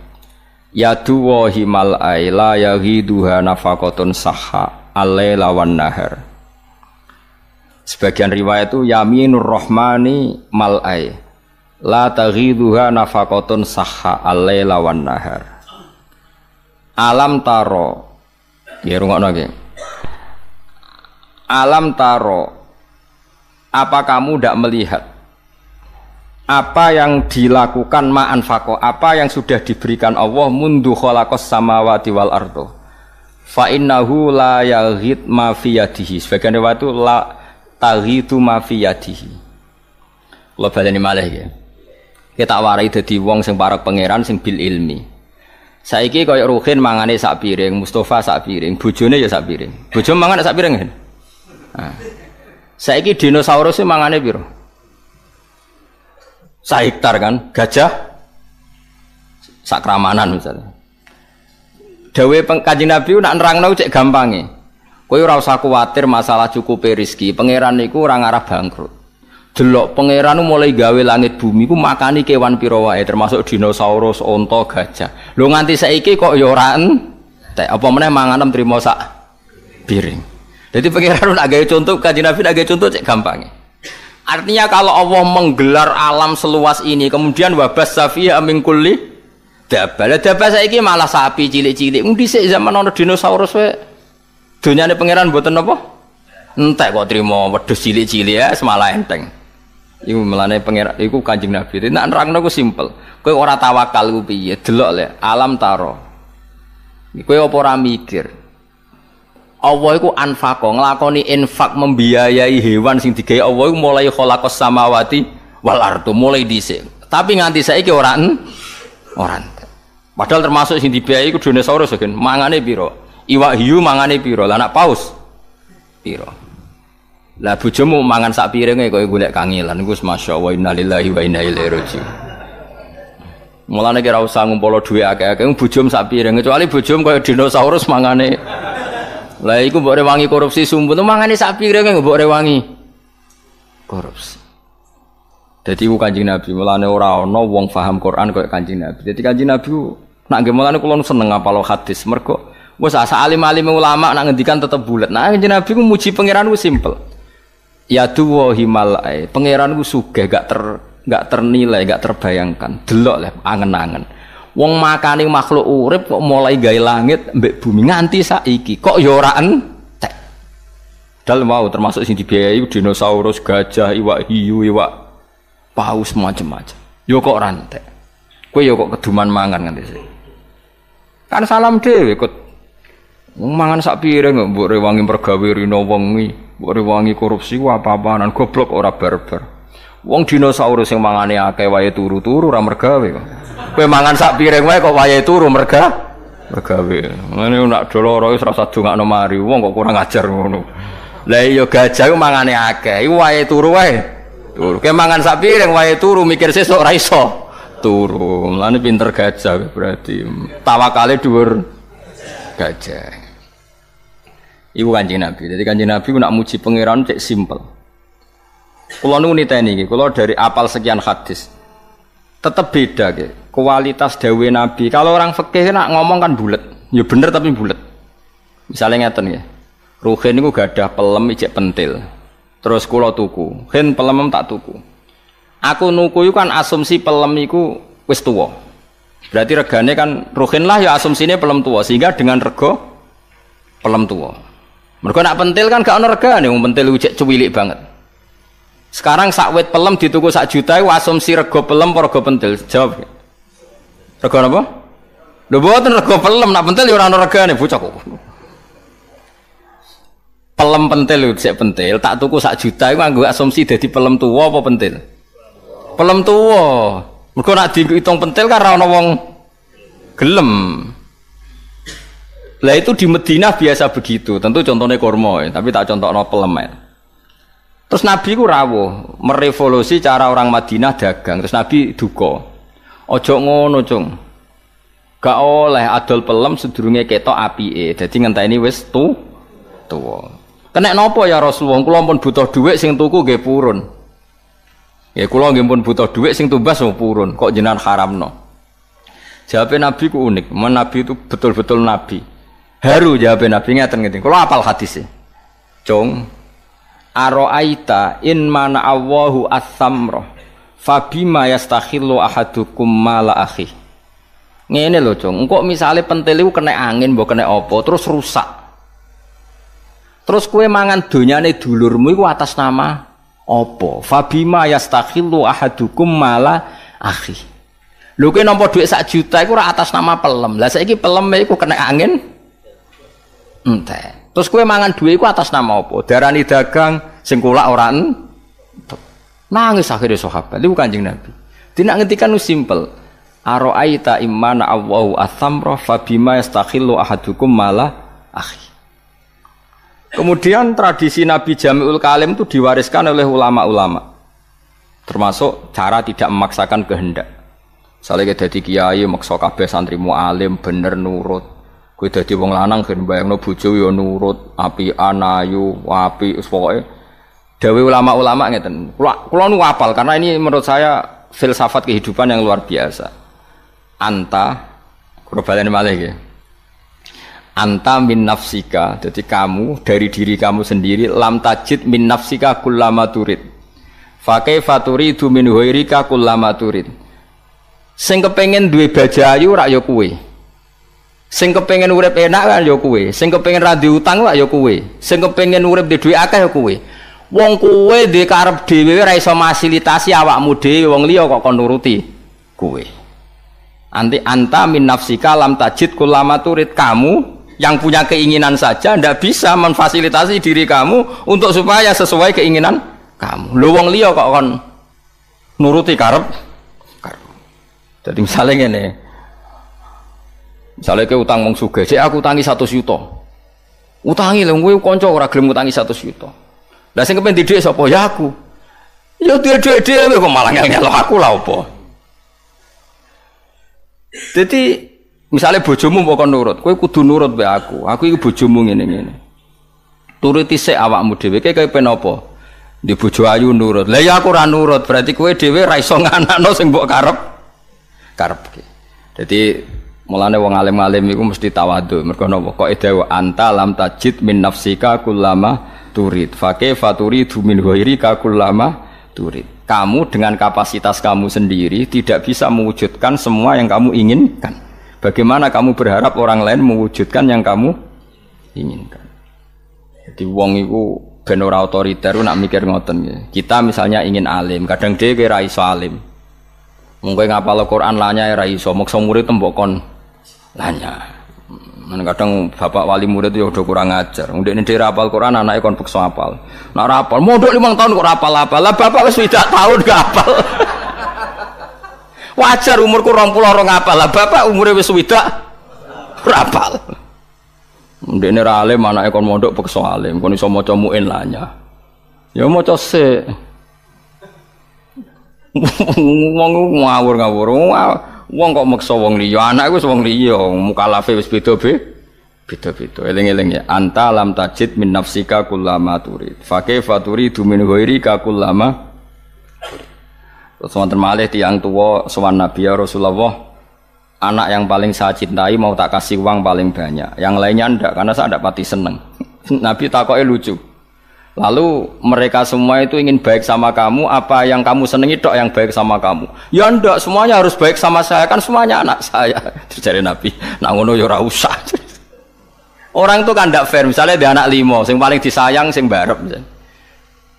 Ya duwa himal aila ya ghiduha nafaqatun sahha alaila wan nahar Sebagian riwayat itu yaminur rohmani mal'ai. La taghiduha nafakotun sahha al lawan wan nahar. Alam taro. Ya rungok nage Alam taro. Apa kamu tidak melihat apa yang dilakukan ma'an fako apa yang sudah diberikan Allah mundu sama samawati wal ardo fa'innahu la yaghid ma fiyadihi sebagian riwayat itu la taghitu ma fi yadihi. Kula baleni malih ya. Kita warai dadi wong sing parek pangeran sing bil ilmi. Saiki kau Ruhin mangane sak piring, Mustafa sak piring, bojone ya sak piring. Bojo mangan sak piring kan? Nah. Saiki dinosaurus e mangane piro? Sak hektar kan, gajah sak kramanan misalnya. Dawe pengkaji Nabi nak nerangno cek gampangnya. Kowe ora usah kuwatir masalah cukup rezeki. Pangeran niku ora ngarah bangkrut. Delok pangeran mulai gawe langit bumi ku makani kewan pira wae termasuk dinosaurus, onto, gajah. Lho nganti saiki kok ya ora entek. Apa meneh manganem trimo sak piring. Jadi pangeran nak gawe contoh kanjeng Nabi nak gawe contoh cek gampangnya. Artinya kalau Allah menggelar alam seluas ini, kemudian wabas safiya amin kulli dabal. Dabal saiki malah sapi cilik-cilik. Mung dhisik zaman ana dinosaurus wae Dunia ini pangeran buatan apa? Entek kok terima wedus cilik-cilik ya semala enteng. Iku melane pangeran iku Kanjeng Nabi. Nek orang aku simpel. Kue orang tawakal ku piye? Delok le alam taro. Kue apa ora mikir? Allah iku anfaqo nglakoni infak membiayai hewan sing digawe Allah iku mulai khalaqas samawati wal ardu mulai dhisik. Tapi nganti saya ke orang, hmm? orang. Padahal termasuk sing dibiayai iku dinosaurus kan. Mangane biro. Iwak hiu mangane piro? Lah nak paus piro? Lah bojomu mangan sak piringe kowe gulek kangilan iku masyaallah innalillahi wa inna ilaihi rojiun. Mulane kira usah ngumpul dhuwit akeh-akeh bujum sak piring kecuali bujum kau dinosaurus mangane. Lah iku mbok rewangi korupsi sumbu sumpun mangane sak piring mbok rewangi korupsi. Jadi ku kanjeng Nabi mulane ora ana wong paham Quran kaya kanjeng Nabi. Jadi kanjeng Nabi nak nggih mulane kula seneng apal hadis mergo Wes asa ah, alim-alim ulama nak ngendikan tetep bulat. Nah, kanjeng Nabi ku muji pangeran ku simpel. Ya duwa himalai. Eh, pangeran ku sugih gak ter gak ternilai, gak terbayangkan. Delok lah angen-angen. Wong makani makhluk urip kok mulai gawe langit mbek bumi nganti saiki. Kok ya ora entek. Dal mau termasuk sing dibiayai dinosaurus, gajah, iwak hiu, iwak paus macam-macam. Yo ya kok ora entek. Kowe yo ya kok keduman mangan nganti sih. Kan salam dhewe kok Mangan sak piring kok mbok rewangi pergawe rino wengi, mbok rewangi korupsi apa-apanan goblok ora barbar. Wong dinosaurus sing mangane akeh wae turu-turu ora mergawe Kowe mangan sak piring wae kok wae turu merga mergawe. Ngene nak doloro wis rasa dongakno mari, wong kok kurang ajar ngono. Lah iya gajah ku mangane akeh, iku wae turu wae. Turu. Kowe mangan sak piring wae turu mikir sesuk ora iso. Turu. Mulane pinter gajah berarti. Tawakale dhuwur gajah. ibu kanjeng Nabi. Jadi kanjeng Nabi nak muji pangeran cek simpel. Kulo nu niteni iki, kalau dari apal sekian hadis. Tetap beda ke. kualitas dawe Nabi. Kalau orang fikih nak ngomong kan bulat. Ya bener tapi bulat. Misalnya ngeten ya. Ruhin niku gadah pelem ijek pentil. Terus kulo tuku. Hin pelem tak tuku. Aku nuku kan asumsi pelem iku wis tuwa. Berarti regane kan ruhin lah ya asumsi ini pelem tua sehingga dengan rego pelem tua. Mereka nak pentil kan gak ono regane, yang pentil ujek cuwilik banget. Sekarang sakwit pelem dituku sak juta, asumsi rego pelem por rego pentil? Jawab. Rego apa? Lho buat rego pelem, nak pentil ya orang ono regane bocah Pelam Pelem pentil ujek pentil, tak tuku sak juta itu asumsi jadi pelem tua apa pentil? Pelem tua. Mergo nak dihitung pentil kan ora wong gelem. Lah itu di Medina biasa begitu. Tentu contohnya kormo, tapi tak contohno pelemen. Terus Nabi ku rawuh merevolusi cara orang Madinah dagang. Terus Nabi duko, Ojo ngono, Cung. Gak oleh adol pelem sedurunge ketok apike. Jadi ngenteni wis tu tuwa. Kena nopo ya Rasulullah? Kula pun butuh duit sing tuku nggih purun. Ya kula nggih pun butuh dhuwit sing tumbas mau purun, kok jenengan haramno. Jawabnya Nabi ku unik, men Nabi itu betul-betul Nabi. Haru jawabnya Nabi ngaten ngene. Kula apal hadise. Cung Aro'aita in mana Allahu as-samra fabima yastakhillu ahadukum mala akhi. Ngene lho, Cung. Engko misale pentil iku kena angin mbok kena apa, terus rusak. Terus kue mangan donyane dulurmu iku atas nama apa? Fabima yastakhillu ahadukum mala akhi. Lho kowe nampa dhuwit sak juta iku ora atas nama pelem. Lah saiki pelem iku kena angin. Ente. Terus kowe mangan dhuwit iku atas nama opo. Darani dagang sing kulak ora Nangis akhirnya sahabat. bukan Kanjeng Nabi. Tidak ngentikan simpel. aita imana awwahu athamra fabima yastakhillu ahadukum mala akhi. Kemudian tradisi Nabi Jami'ul Kalim itu diwariskan oleh ulama-ulama. Termasuk cara tidak memaksakan kehendak. Misalnya ada di kiai, maksa kabeh santri alim bener nurut. Kowe dadi wong lanang ben bayangno bojo ya nurut, api anayu, api wis pokoke dawe ulama-ulama ngeten. Kula kula nu apal karena ini menurut saya filsafat kehidupan yang luar biasa. Anta, kurbalane malih nggih anta min nafsika jadi kamu dari diri kamu sendiri lam tajid min nafsika kullama turid fakai faturi du min huirika kullama turid sing kepengen duwe bajayu rak ya kuwe sing kepengen urip enak kan ya kuwe sing kepengen ra utang rak ya kuwe sing kepengen urip di duwe akeh ya kuwe wong kuwe duwe karep dhewe ora iso fasilitasi awakmu dhewe wong liya kok kon nuruti kuwe Anti anta min nafsika lam tajid kulama turid kamu yang punya keinginan saja tidak bisa memfasilitasi diri kamu untuk supaya sesuai keinginan kamu. Lu wong liya kok kon nuruti karep. Jadi misalnya ngene. Misalnya ke utang wong sugih, sik aku utangi satu juta. Utangi lho kowe konco ora gelem utangi satu juta. Lah sing kepen didik sapa? Ya aku. Ya dia dhewe kok malah ngel aku lah opo Jadi Misalnya bojomu mau nurut, kau kudu nurut be aku. Aku iku bojomu ini ini. Turuti se awakmu dhewe kowe kaya penopo Di bojo ayu nurut. Lah ya aku ora nurut, berarti kau dhewe ra iso no sing mbok karep. Jadi Jadi mulane wong alim-alim iku mesti tawadu. Mergo nopo Kok edawa anta lam tajid min nafsika kulama turit. Fakih faturi tu min ghairika lama turid. Kamu dengan kapasitas kamu sendiri tidak bisa mewujudkan semua yang kamu inginkan. Bagaimana kamu berharap orang lain mewujudkan yang kamu inginkan? Jadi wong itu benar otoriter nak mikir ngoten ya. Kita misalnya ingin alim, kadang dia kira iso alim. Mungkin ngapal quran lanya ya iso, maksa murid tembokon kon lanya. Dan kadang bapak wali murid itu ya udah kurang ajar. Udah ini dia apal Quran anaknya kon paksa apal. Nah rapal, modok lima tahun kok rapal apal. Lah bapak wis tidak tahun gak apal. Wajar umurku 20 orang apa lah. Bapak umurnya wis sudah rapal. Ndekne ra alim anake kon mondok peksa alim, kon iso maca muin lanya. Ya maca sik. Wong ngawur-ngawur. Wong kok meksa wong liya, anak wis wong muka lafe wis beda-beda. beda-beda. Eling-eling ya. Anta lam tajid min nafsika kullama turid. Fa kaifa turidu min ghairika kullama turid. Terus wonten malih tiang tua sowan Nabi ya Rasulullah anak yang paling saya cintai mau tak kasih uang paling banyak. Yang lainnya ndak karena saya ndak pati seneng. Nabi takoknya lucu. Lalu mereka semua itu ingin baik sama kamu, apa yang kamu senengi dok yang baik sama kamu? Ya ndak, semuanya harus baik sama saya kan semuanya anak saya. Terjadi Nabi, nangono ngono ya usah. Orang itu kan ndak fair, misalnya dia anak limo, sing paling disayang sing barep. Misalnya.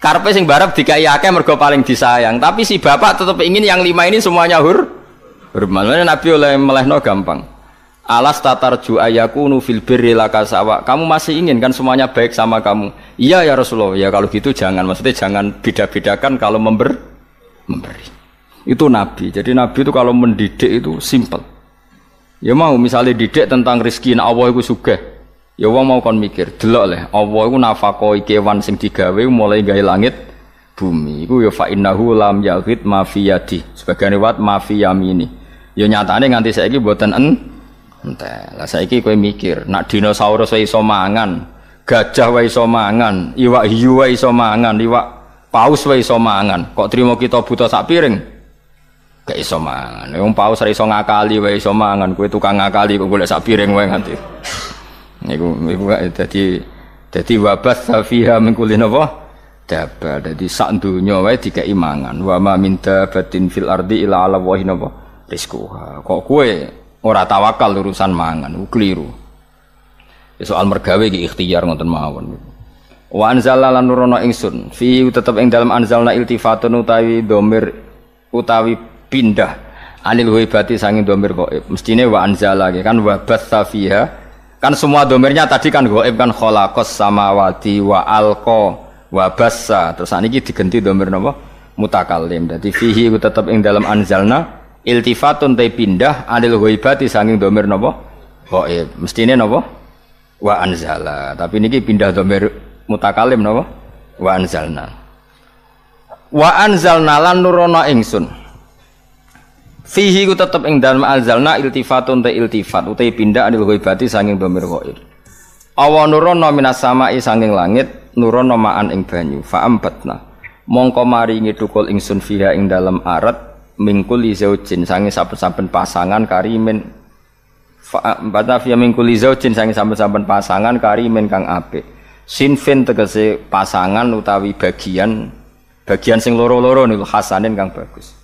Karpe sing barep dikai akeh mergo paling disayang. Tapi si bapak tetap ingin yang lima ini semuanya hur. Mereka Nabi oleh melehno gampang. Alas tatar nu fil birri laka Kamu masih ingin kan semuanya baik sama kamu. Iya ya Rasulullah. Ya kalau gitu jangan. Maksudnya jangan beda-bedakan kalau member, memberi. Itu Nabi. Jadi Nabi itu kalau mendidik itu simple. Ya mau misalnya didik tentang rezeki. awal nah Allah itu sugih. Ya wong mau kon mikir, delok leh Allah iku nafakoi kewan sing digawe mulai gawe langit bumi. Iku ya fa innahu lam yaghid ma fi yadi. Sebagane wat ma fi yamini. Ya nyatane nganti saiki mboten en ente Lah saiki kowe mikir, nak dinosaurus wae iso mangan, gajah wae iso mangan, iwak hiu wae iso mangan, iwak paus wae iso mangan. Kok trimo kita buta sak piring? Gak iso mangan. Wong paus ora iso ngakali wae iso mangan, kowe tukang ngakali kok golek sak piring wae nganti. Niku niku dadi dadi wabas safiha min kulli nawa daba dadi sak donya wae dikeki mangan wa ma min dabatin fil ardi ila ala wahin nawa risku Kok kowe ora tawakal urusan mangan, keliru. Soal mergawe iki ikhtiar ngoten mawon. Wa anzalna lan nurono ingsun fi tetep ing dalam anzalna iltifatun utawi domir utawi pindah anil huibati sanging domir kok Mestine wa anzala kan wa batsa fiha Kan semua domirnya tadi kan goib kan kholakos samawati wa alko wa basa. Terus ini diganti domir nama Mutakalim. Jadi fihi ku tetap ing dalam anzalna iltifatun te pindah adil goibati sanging domir nama Goib. ini nama Wa anzala. Tapi niki pindah domir mutakalim nama Wa anzalna. Wa anzalna lan nurono ingsun. Fihi ku tetep ing dalem anzalna iltifatun ta iltifat utai pindah anil ghaibati sanging domir ghaib. Awa nurono minas samai sanging langit nuron ma'an ing banyu fa ambatna. Mongko maringi tukul ingsun fiha ing dalam arat mingkuli zaujin sanging saben-saben pasangan karimin fa ambatna fiha mingkuli zaujin sanging saben-saben pasangan karimin kang apik. Sinfin tegese pasangan utawi bagian bagian sing loro-loro niku hasanin kang bagus.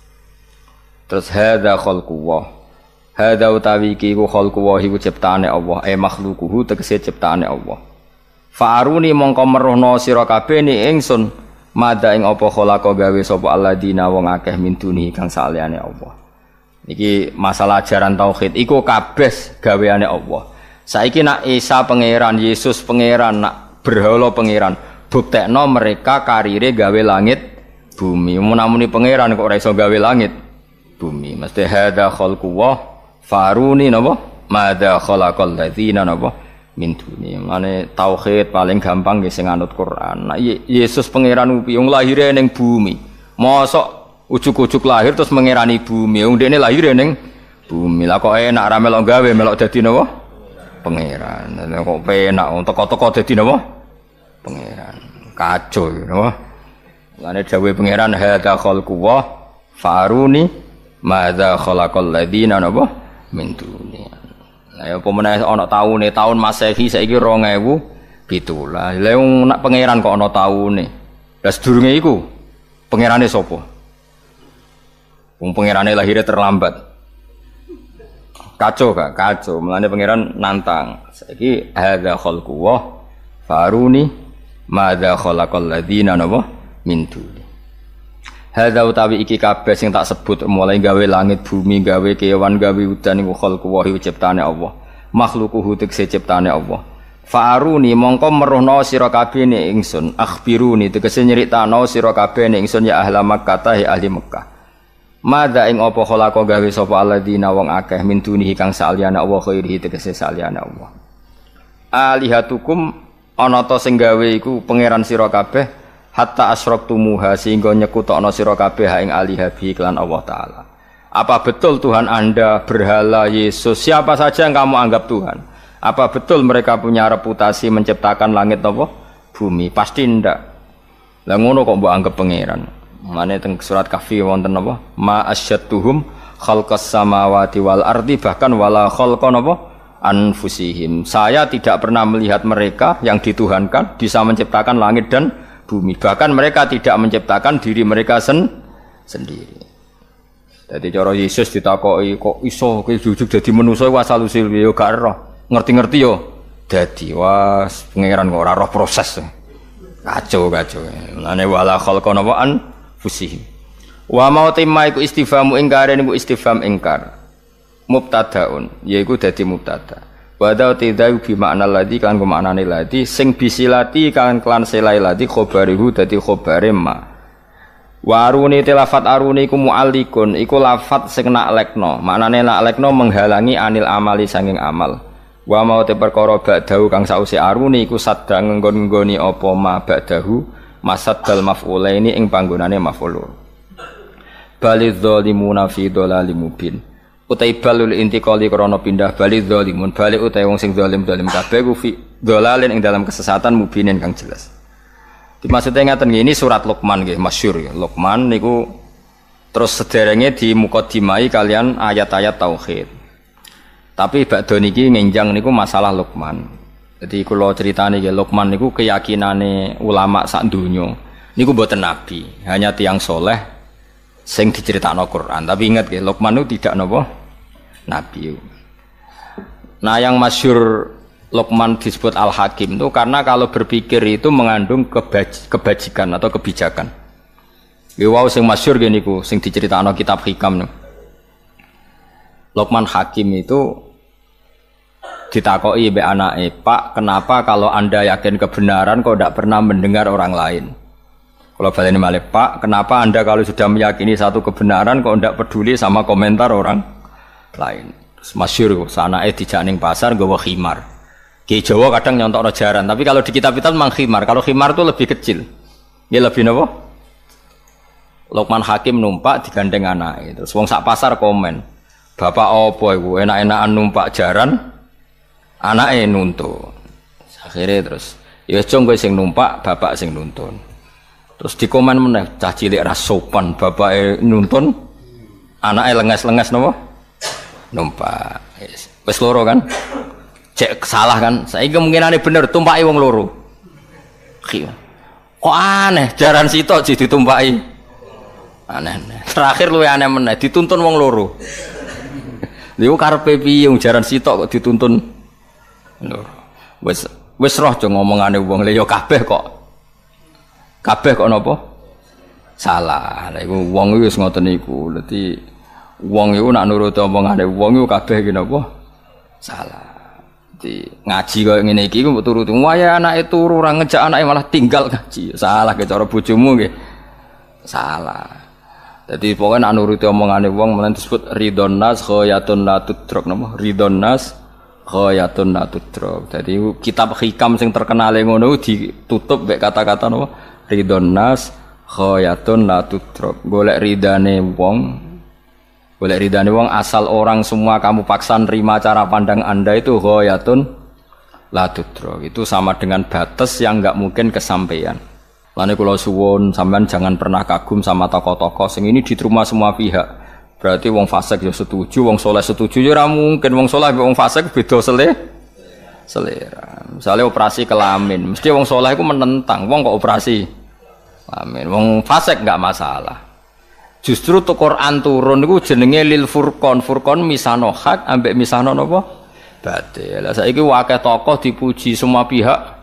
Terus hadza khalqullah. Hadza utawi iki ku khalqullah iku ciptane Allah, e makhlukuhu tegese ciptane Allah. Fa'aruni mongko merohno sira kabeh ni ingsun mada ing apa khalaqa gawe sapa dina wong akeh min duni kang saliyane Allah. Niki masalah ajaran tauhid iku kabeh gaweane Allah. Saiki nak Isa pangeran, Yesus pangeran, nak berhala pangeran, buktekno mereka karire gawe langit bumi. Munamuni pangeran kok ora iso gawe langit bumi. Mesti hadza khalquwah faruni napa? Madza khalaqal ladzina napa? min duni. Mane tauhid paling gampang nggih sing Quran. Nah, Yesus pangeran upi yang lahire neng bumi. Mosok ujuk-ujuk lahir terus mengerani bumi. yang dene lahire neng bumi. Lah kok enak ra gawe melok dadi Pangeran. Kok penak untuk teko-teko dadi Pangeran. Kacau nopo mana dawuhe pangeran hadza khalqu wa faruni Madza khalaqal ladzina napa min dunia. Lah ya apa ono ana taune taun Masehi orang 2017. gitulah. wong nak pangeran kok ono tahu nih? Das durungnya iku pangerane sapa? Um pangerane lahirnya terlambat. Kacau kak, kacau. Melainnya pangeran nantang. Saya hadza kholku wa faruni Mada kholakol ladina napa min dunia. Hadza utawi iki kabeh sing tak sebut mulai gawe langit bumi gawe kewan gawe udan iku khalqu wa ciptane Allah. Makhlukuhu tegese ciptane Allah. Fa'aruni mongko meruhno sira kabeh ne ingsun, akhbiruni tegese nyeritano sira kabeh ne ingsun ya ahli Makkah ta ya ahli Makkah. Mada ing opo kholako gawe sopo aladi wong akeh min dunihi kang saliyana Allah khairihi tegese saliyana Allah. Alihatukum ana ta sing gawe iku pangeran sira kabeh hatta asrok tumuha sehingga no sira kabeh ing alihabi iklan Allah taala. Apa betul Tuhan Anda berhala Yesus siapa saja yang kamu anggap Tuhan? Apa betul mereka punya reputasi menciptakan langit apa bumi? Pasti ndak. Lah kok mbok anggap pangeran. Mana teng surat kafir? wonten apa? Ma asyattuhum khalqas samawati wal ardi bahkan wala khalqan apa? anfusihim. Saya tidak pernah melihat mereka yang dituhankan bisa menciptakan langit dan bumi. Bahkan mereka tidak menciptakan diri mereka sen sendiri. Jadi cara Yesus ditakoi kok iso kowe jujuk dadi manusa wae salusil yo gak roh. Ngerti-ngerti yo Jadi wah pangeran kok ora roh proses. Kacau kacau. Lane wala khalqa napa an fusih. Wa mautima iku istifamu ingkar niku istifam ingkar. Mubtadaun yaiku dadi mubtada. Wada tidak bi makna lati kan ku maknane lati sing bisilati kan kalian selai lati khobarihu dadi khobare ma. Warune telafat aruni iku mu'alikun iku lafat sing nak lekno. Maknane nak lekno menghalangi anil amali sanging amal. Wa mau te perkara ba'dahu kang sause aruni iku sadang nggon-nggoni apa ma ba'dahu masad dal maf'ulaini ing panggonane maf'ul. Balidh zalimuna fi dhalalim mubin utai balul intikali korono pindah bali zalimun bali utai wong sing dolim dolim kabeh gufi dolalin ing dalam kesesatan mubinin kang jelas dimaksudnya ngatain ini surat lukman gih masyur ya lukman niku terus sederenge di mukodimai kalian ayat-ayat tauhid tapi doni niki ngenjang niku masalah Lukman. jadi kalau cerita nih ya Lukman niku keyakinan ulama sak dunia niku buat nabi hanya tiang soleh sing Al Quran tapi ingat ya Luqman itu tidak nopo Nabi. Nah yang masyur Lokman disebut Al-Hakim itu karena kalau berpikir itu mengandung kebaj kebajikan atau kebijakan. Ya, wow, sing masyur gini ku, sing diceritakan kitab hikam. Nih. Lokman Hakim itu ditakoi be e Pak, kenapa kalau anda yakin kebenaran kok tidak pernah mendengar orang lain? Kalau balik ini Pak, kenapa anda kalau sudah meyakini satu kebenaran kok tidak peduli sama komentar orang? lain. Masyur sana eh di ning pasar gawa khimar. Ki Jawa kadang nyontok jaran, tapi kalau di kitab-kitab memang khimar. Kalau khimar tuh lebih kecil. Ya lebih nopo? Lokman Hakim numpak digandeng anak itu. Wong sak pasar komen. Bapak opo iku enak-enakan numpak jaran anake nuntut. Akhirnya terus ya jong kowe sing numpak, bapak sing nuntun. Terus di komen meneh cah cilik ra sopan, bapake nuntun, anake lenges-lenges nopo? numpak. wes loro kan? Cek salah kan? saya Saiki kemungkinane bener uang wong loro. Kok aneh, jaran sitok sih ditumpai Aneh. Terakhir lu aneh meneh, dituntun wong loro. Niku karepe piye jaran sitok kok dituntun loro. Wis wis roh jo ngomongane wong lha ya kabeh kok. Kabeh kok napa? Salah. Lha iku wong wis ngoten niku. Dadi wong iku nak nurut omongane wong iku kabeh iki apa salah. Di ngaji gak ngene iki ku turu turu. Wah ya anake turu ora ngejak anake malah tinggal ngaji. Ya salah ke cara bojomu nggih. Salah. Jadi pokoknya nak nuruti omongane wong malah disebut ridon nas khayatun la tudrok napa? Ridon nas khayatun la tudrok. Jadi kitab hikam sing terkenal ngono ditutup mek kata-kata napa? Ridon nas khayatun la Golek ridane wong boleh ridani wong asal orang semua kamu paksa nerima cara pandang anda itu hoyatun latutro. Itu sama dengan batas yang nggak mungkin kesampaian. lani kalau suwon sampean jangan pernah kagum sama tokoh-tokoh sing ini di rumah semua pihak. Berarti wong fasik yo ya setuju, wong soleh setuju yo ya ora mungkin wong soleh wong fasik beda seleh. Selera. Misalnya operasi kelamin, mesti wong soleh itu menentang, wong kok operasi amin wong fasik nggak masalah. Justru tuh Quran turun niku jenenge lil furqon. Furqon misano hak ambek misano napa? Batil. saya itu wakil tokoh dipuji semua pihak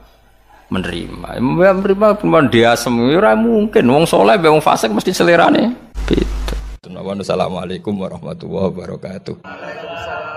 menerima. Ya, menerima cuma dia semua ya, mungkin wong soleh wong fasik mesti selerane. Pitu. Assalamualaikum warahmatullahi wabarakatuh.